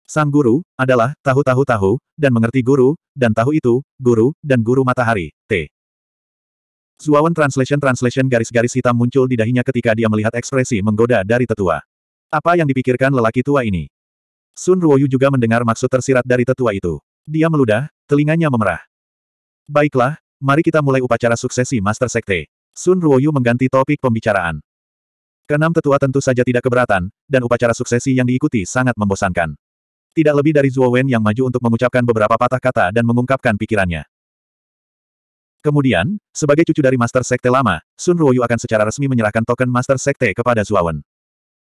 Sang guru, adalah, tahu-tahu-tahu, dan mengerti guru, dan tahu itu, guru, dan guru matahari, T. Zuawan translation-translation garis-garis hitam muncul di dahinya ketika dia melihat ekspresi menggoda dari tetua. Apa yang dipikirkan lelaki tua ini? Sun Ruoyu juga mendengar maksud tersirat dari tetua itu. Dia meludah, telinganya memerah. Baiklah, Mari kita mulai upacara suksesi Master Sekte. Sun Ruoyu mengganti topik pembicaraan. Kenam tetua tentu saja tidak keberatan, dan upacara suksesi yang diikuti sangat membosankan. Tidak lebih dari Zhuo Wen yang maju untuk mengucapkan beberapa patah kata dan mengungkapkan pikirannya. Kemudian, sebagai cucu dari Master Sekte lama, Sun Ruoyu akan secara resmi menyerahkan token Master Sekte kepada Wen.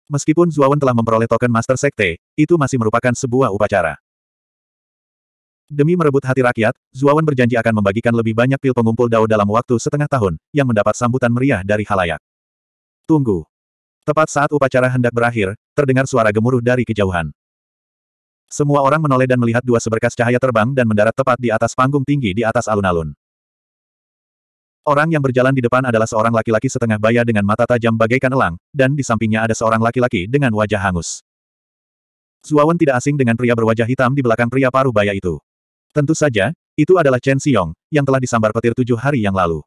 Meskipun Wen telah memperoleh token Master Sekte, itu masih merupakan sebuah upacara. Demi merebut hati rakyat, Zuawan berjanji akan membagikan lebih banyak pil pengumpul dao dalam waktu setengah tahun, yang mendapat sambutan meriah dari halayak. Tunggu. Tepat saat upacara hendak berakhir, terdengar suara gemuruh dari kejauhan. Semua orang menoleh dan melihat dua seberkas cahaya terbang dan mendarat tepat di atas panggung tinggi di atas alun-alun. Orang yang berjalan di depan adalah seorang laki-laki setengah baya dengan mata tajam bagaikan elang, dan di sampingnya ada seorang laki-laki dengan wajah hangus. Zuawan tidak asing dengan pria berwajah hitam di belakang pria paruh baya itu. Tentu saja, itu adalah Chen Xiong, yang telah disambar petir tujuh hari yang lalu.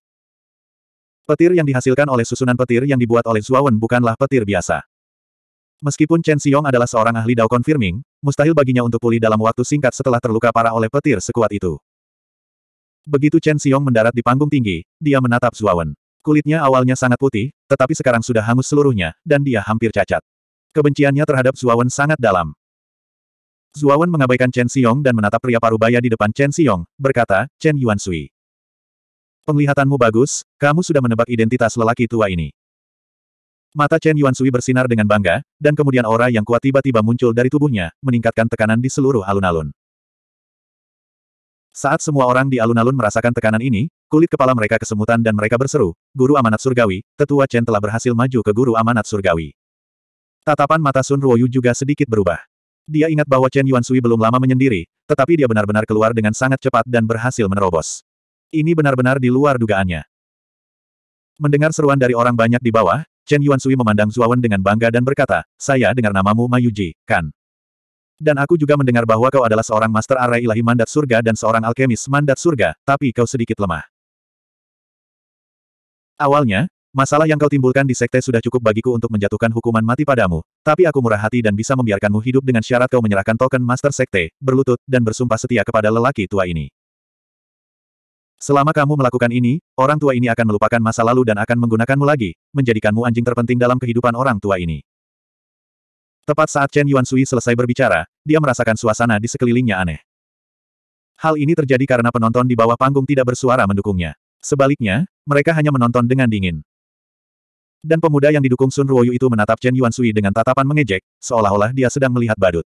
Petir yang dihasilkan oleh susunan petir yang dibuat oleh Zuawan bukanlah petir biasa. Meskipun Chen Xiong adalah seorang ahli Dao Confirming, mustahil baginya untuk pulih dalam waktu singkat setelah terluka parah oleh petir sekuat itu. Begitu Chen Xiong mendarat di panggung tinggi, dia menatap Zuawan. Kulitnya awalnya sangat putih, tetapi sekarang sudah hangus seluruhnya, dan dia hampir cacat. Kebenciannya terhadap Zuawan sangat dalam. Zuawan mengabaikan Chen Xiong dan menatap pria parubaya di depan Chen Xiong, berkata, Chen Yuan Sui. Penglihatanmu bagus, kamu sudah menebak identitas lelaki tua ini. Mata Chen Yuan Sui bersinar dengan bangga, dan kemudian aura yang kuat tiba-tiba muncul dari tubuhnya, meningkatkan tekanan di seluruh alun-alun. Saat semua orang di alun-alun merasakan tekanan ini, kulit kepala mereka kesemutan dan mereka berseru, Guru Amanat Surgawi, Tetua Chen telah berhasil maju ke Guru Amanat Surgawi. Tatapan mata Sun Ruoyu juga sedikit berubah. Dia ingat bahwa Chen Yuan Yuansui belum lama menyendiri, tetapi dia benar-benar keluar dengan sangat cepat dan berhasil menerobos. Ini benar-benar di luar dugaannya. Mendengar seruan dari orang banyak di bawah, Chen Yuan Yuansui memandang Zuawan dengan bangga dan berkata, saya dengar namamu Mayuji, kan? Dan aku juga mendengar bahwa kau adalah seorang Master Array Ilahi Mandat Surga dan seorang Alkemis Mandat Surga, tapi kau sedikit lemah. Awalnya, Masalah yang kau timbulkan di sekte sudah cukup bagiku untuk menjatuhkan hukuman mati padamu, tapi aku murah hati dan bisa membiarkanmu hidup dengan syarat kau menyerahkan token master sekte, berlutut, dan bersumpah setia kepada lelaki tua ini. Selama kamu melakukan ini, orang tua ini akan melupakan masa lalu dan akan menggunakanmu lagi, menjadikanmu anjing terpenting dalam kehidupan orang tua ini. Tepat saat Chen Yuan Sui selesai berbicara, dia merasakan suasana di sekelilingnya aneh. Hal ini terjadi karena penonton di bawah panggung tidak bersuara mendukungnya. Sebaliknya, mereka hanya menonton dengan dingin. Dan pemuda yang didukung Sun Ruoyu itu menatap Chen Yuan sui dengan tatapan mengejek, seolah-olah dia sedang melihat badut.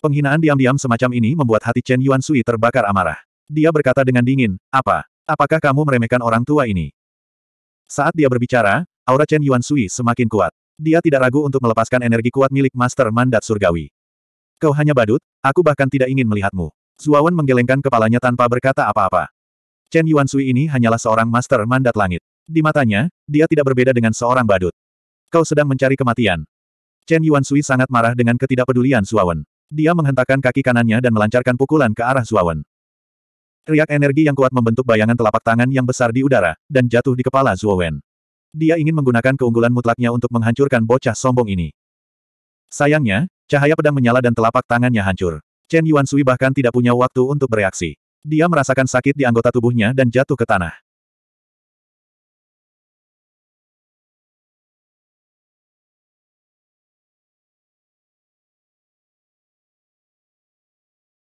Penghinaan diam-diam semacam ini membuat hati Chen Yuan sui terbakar amarah. Dia berkata dengan dingin, apa? Apakah kamu meremehkan orang tua ini? Saat dia berbicara, aura Chen Yuan sui semakin kuat. Dia tidak ragu untuk melepaskan energi kuat milik Master Mandat Surgawi. Kau hanya badut, aku bahkan tidak ingin melihatmu. Zuawan menggelengkan kepalanya tanpa berkata apa-apa. Chen Yuan sui ini hanyalah seorang Master Mandat Langit. Di matanya, dia tidak berbeda dengan seorang badut. Kau sedang mencari kematian. Chen Yuan Sui sangat marah dengan ketidakpedulian Suawen. Dia menghentakkan kaki kanannya dan melancarkan pukulan ke arah Suawen. Riak energi yang kuat membentuk bayangan telapak tangan yang besar di udara, dan jatuh di kepala Zuowen. Dia ingin menggunakan keunggulan mutlaknya untuk menghancurkan bocah sombong ini. Sayangnya, cahaya pedang menyala dan telapak tangannya hancur. Chen Yuan Sui bahkan tidak punya waktu untuk bereaksi. Dia merasakan sakit di anggota tubuhnya dan jatuh ke tanah.